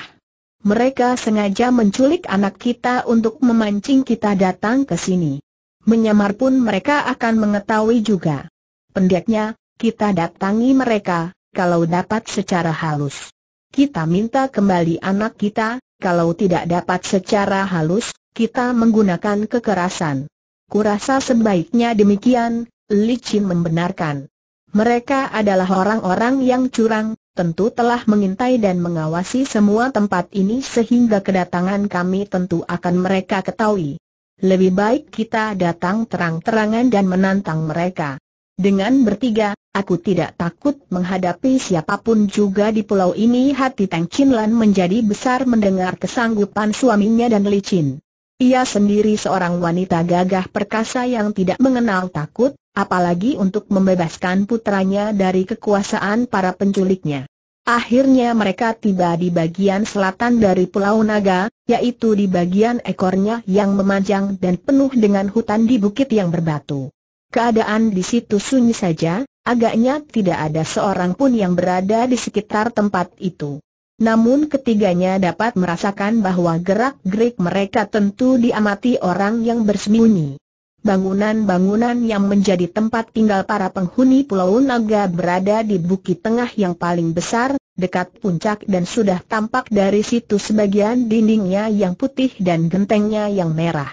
Mereka sengaja menculik anak kita untuk memancing kita datang ke sini. Menyamar pun mereka akan mengetahui juga. Pendeknya, kita datangi mereka, kalau dapat secara halus. Kita minta kembali anak kita, kalau tidak dapat secara halus, kita menggunakan kekerasan. Kurasa sebaiknya demikian, Li Qin membenarkan. Mereka adalah orang-orang yang curang, tentu telah mengintai dan mengawasi semua tempat ini sehingga kedatangan kami tentu akan mereka ketahui. Lebih baik kita datang terang-terangan dan menantang mereka. Dengan bertiga, aku tidak takut menghadapi siapapun juga di pulau ini. Hati Tang Chin menjadi besar mendengar kesanggupan suaminya dan Li Qin. Ia sendiri seorang wanita gagah perkasa yang tidak mengenal takut, apalagi untuk membebaskan putranya dari kekuasaan para penculiknya. Akhirnya mereka tiba di bagian selatan dari Pulau Naga, yaitu di bagian ekornya yang memanjang dan penuh dengan hutan di bukit yang berbatu. Keadaan di situ sunyi saja, agaknya tidak ada seorang pun yang berada di sekitar tempat itu. Namun ketiganya dapat merasakan bahwa gerak-gerik mereka tentu diamati orang yang bersembunyi. Bangunan-bangunan yang menjadi tempat tinggal para penghuni Pulau Naga berada di bukit tengah yang paling besar, dekat puncak dan sudah tampak dari situ sebagian dindingnya yang putih dan gentengnya yang merah.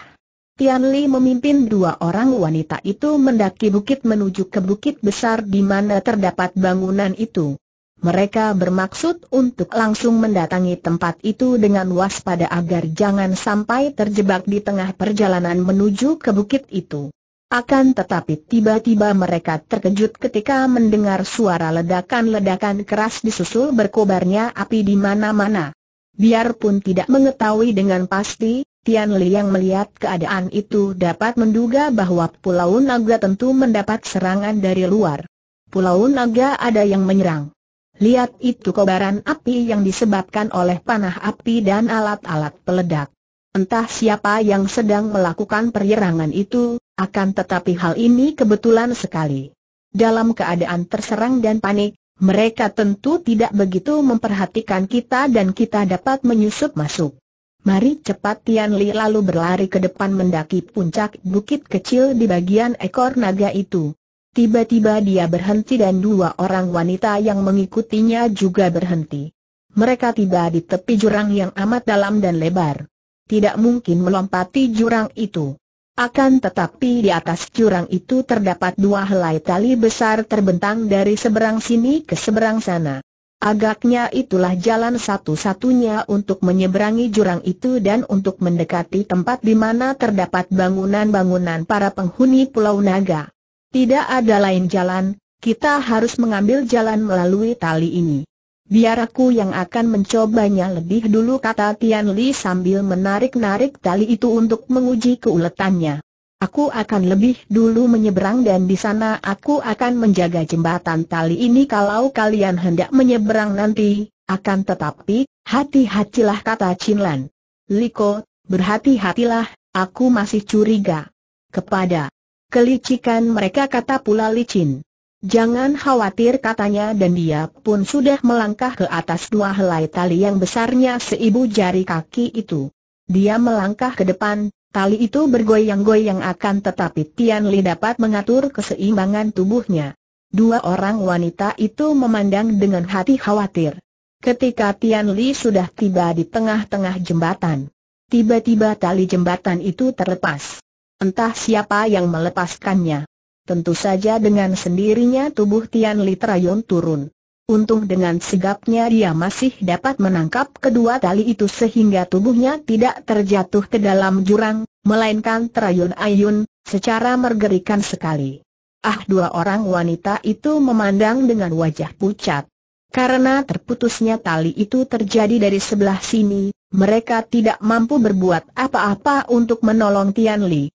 Tian Li memimpin dua orang wanita itu mendaki bukit menuju ke bukit besar di mana terdapat bangunan itu mereka bermaksud untuk langsung mendatangi tempat itu dengan waspada agar jangan sampai terjebak di tengah perjalanan menuju ke bukit itu. Akan tetapi tiba-tiba mereka terkejut ketika mendengar suara ledakan-ledakan keras disusul berkobarnya api di mana-mana. Biarpun tidak mengetahui dengan pasti, Tian Li yang melihat keadaan itu dapat menduga bahwa Pulau Naga tentu mendapat serangan dari luar. Pulau Naga ada yang menyerang. Lihat itu kobaran api yang disebabkan oleh panah api dan alat-alat peledak. Entah siapa yang sedang melakukan penyerangan itu, akan tetapi hal ini kebetulan sekali. Dalam keadaan terserang dan panik, mereka tentu tidak begitu memperhatikan kita dan kita dapat menyusup masuk. Mari cepat Tian Li lalu berlari ke depan mendaki puncak bukit kecil di bagian ekor naga itu. Tiba-tiba dia berhenti dan dua orang wanita yang mengikutinya juga berhenti. Mereka tiba di tepi jurang yang amat dalam dan lebar. Tidak mungkin melompati jurang itu. Akan tetapi di atas jurang itu terdapat dua helai tali besar terbentang dari seberang sini ke seberang sana. Agaknya itulah jalan satu-satunya untuk menyeberangi jurang itu dan untuk mendekati tempat di mana terdapat bangunan-bangunan para penghuni Pulau Naga. Tidak ada lain jalan, kita harus mengambil jalan melalui tali ini. Biar aku yang akan mencobanya lebih dulu kata Tian Li sambil menarik-narik tali itu untuk menguji keuletannya. Aku akan lebih dulu menyeberang dan di sana aku akan menjaga jembatan tali ini kalau kalian hendak menyeberang nanti, akan tetapi, hati-hatilah kata Chin Lan. Liko, berhati-hatilah, aku masih curiga. Kepada kelicikan mereka kata pula licin. Jangan khawatir katanya dan dia pun sudah melangkah ke atas dua helai tali yang besarnya seibu jari kaki itu. Dia melangkah ke depan, tali itu bergoyang-goyang akan tetapi Tian Li dapat mengatur keseimbangan tubuhnya. Dua orang wanita itu memandang dengan hati khawatir. Ketika Tian Li sudah tiba di tengah-tengah jembatan, tiba-tiba tali jembatan itu terlepas. Entah siapa yang melepaskannya. Tentu saja dengan sendirinya tubuh Tian Li Trayon turun. Untung dengan sigapnya dia masih dapat menangkap kedua tali itu sehingga tubuhnya tidak terjatuh ke dalam jurang, melainkan terayun-ayun, secara mergerikan sekali. Ah dua orang wanita itu memandang dengan wajah pucat. Karena terputusnya tali itu terjadi dari sebelah sini, mereka tidak mampu berbuat apa-apa untuk menolong Tian Li.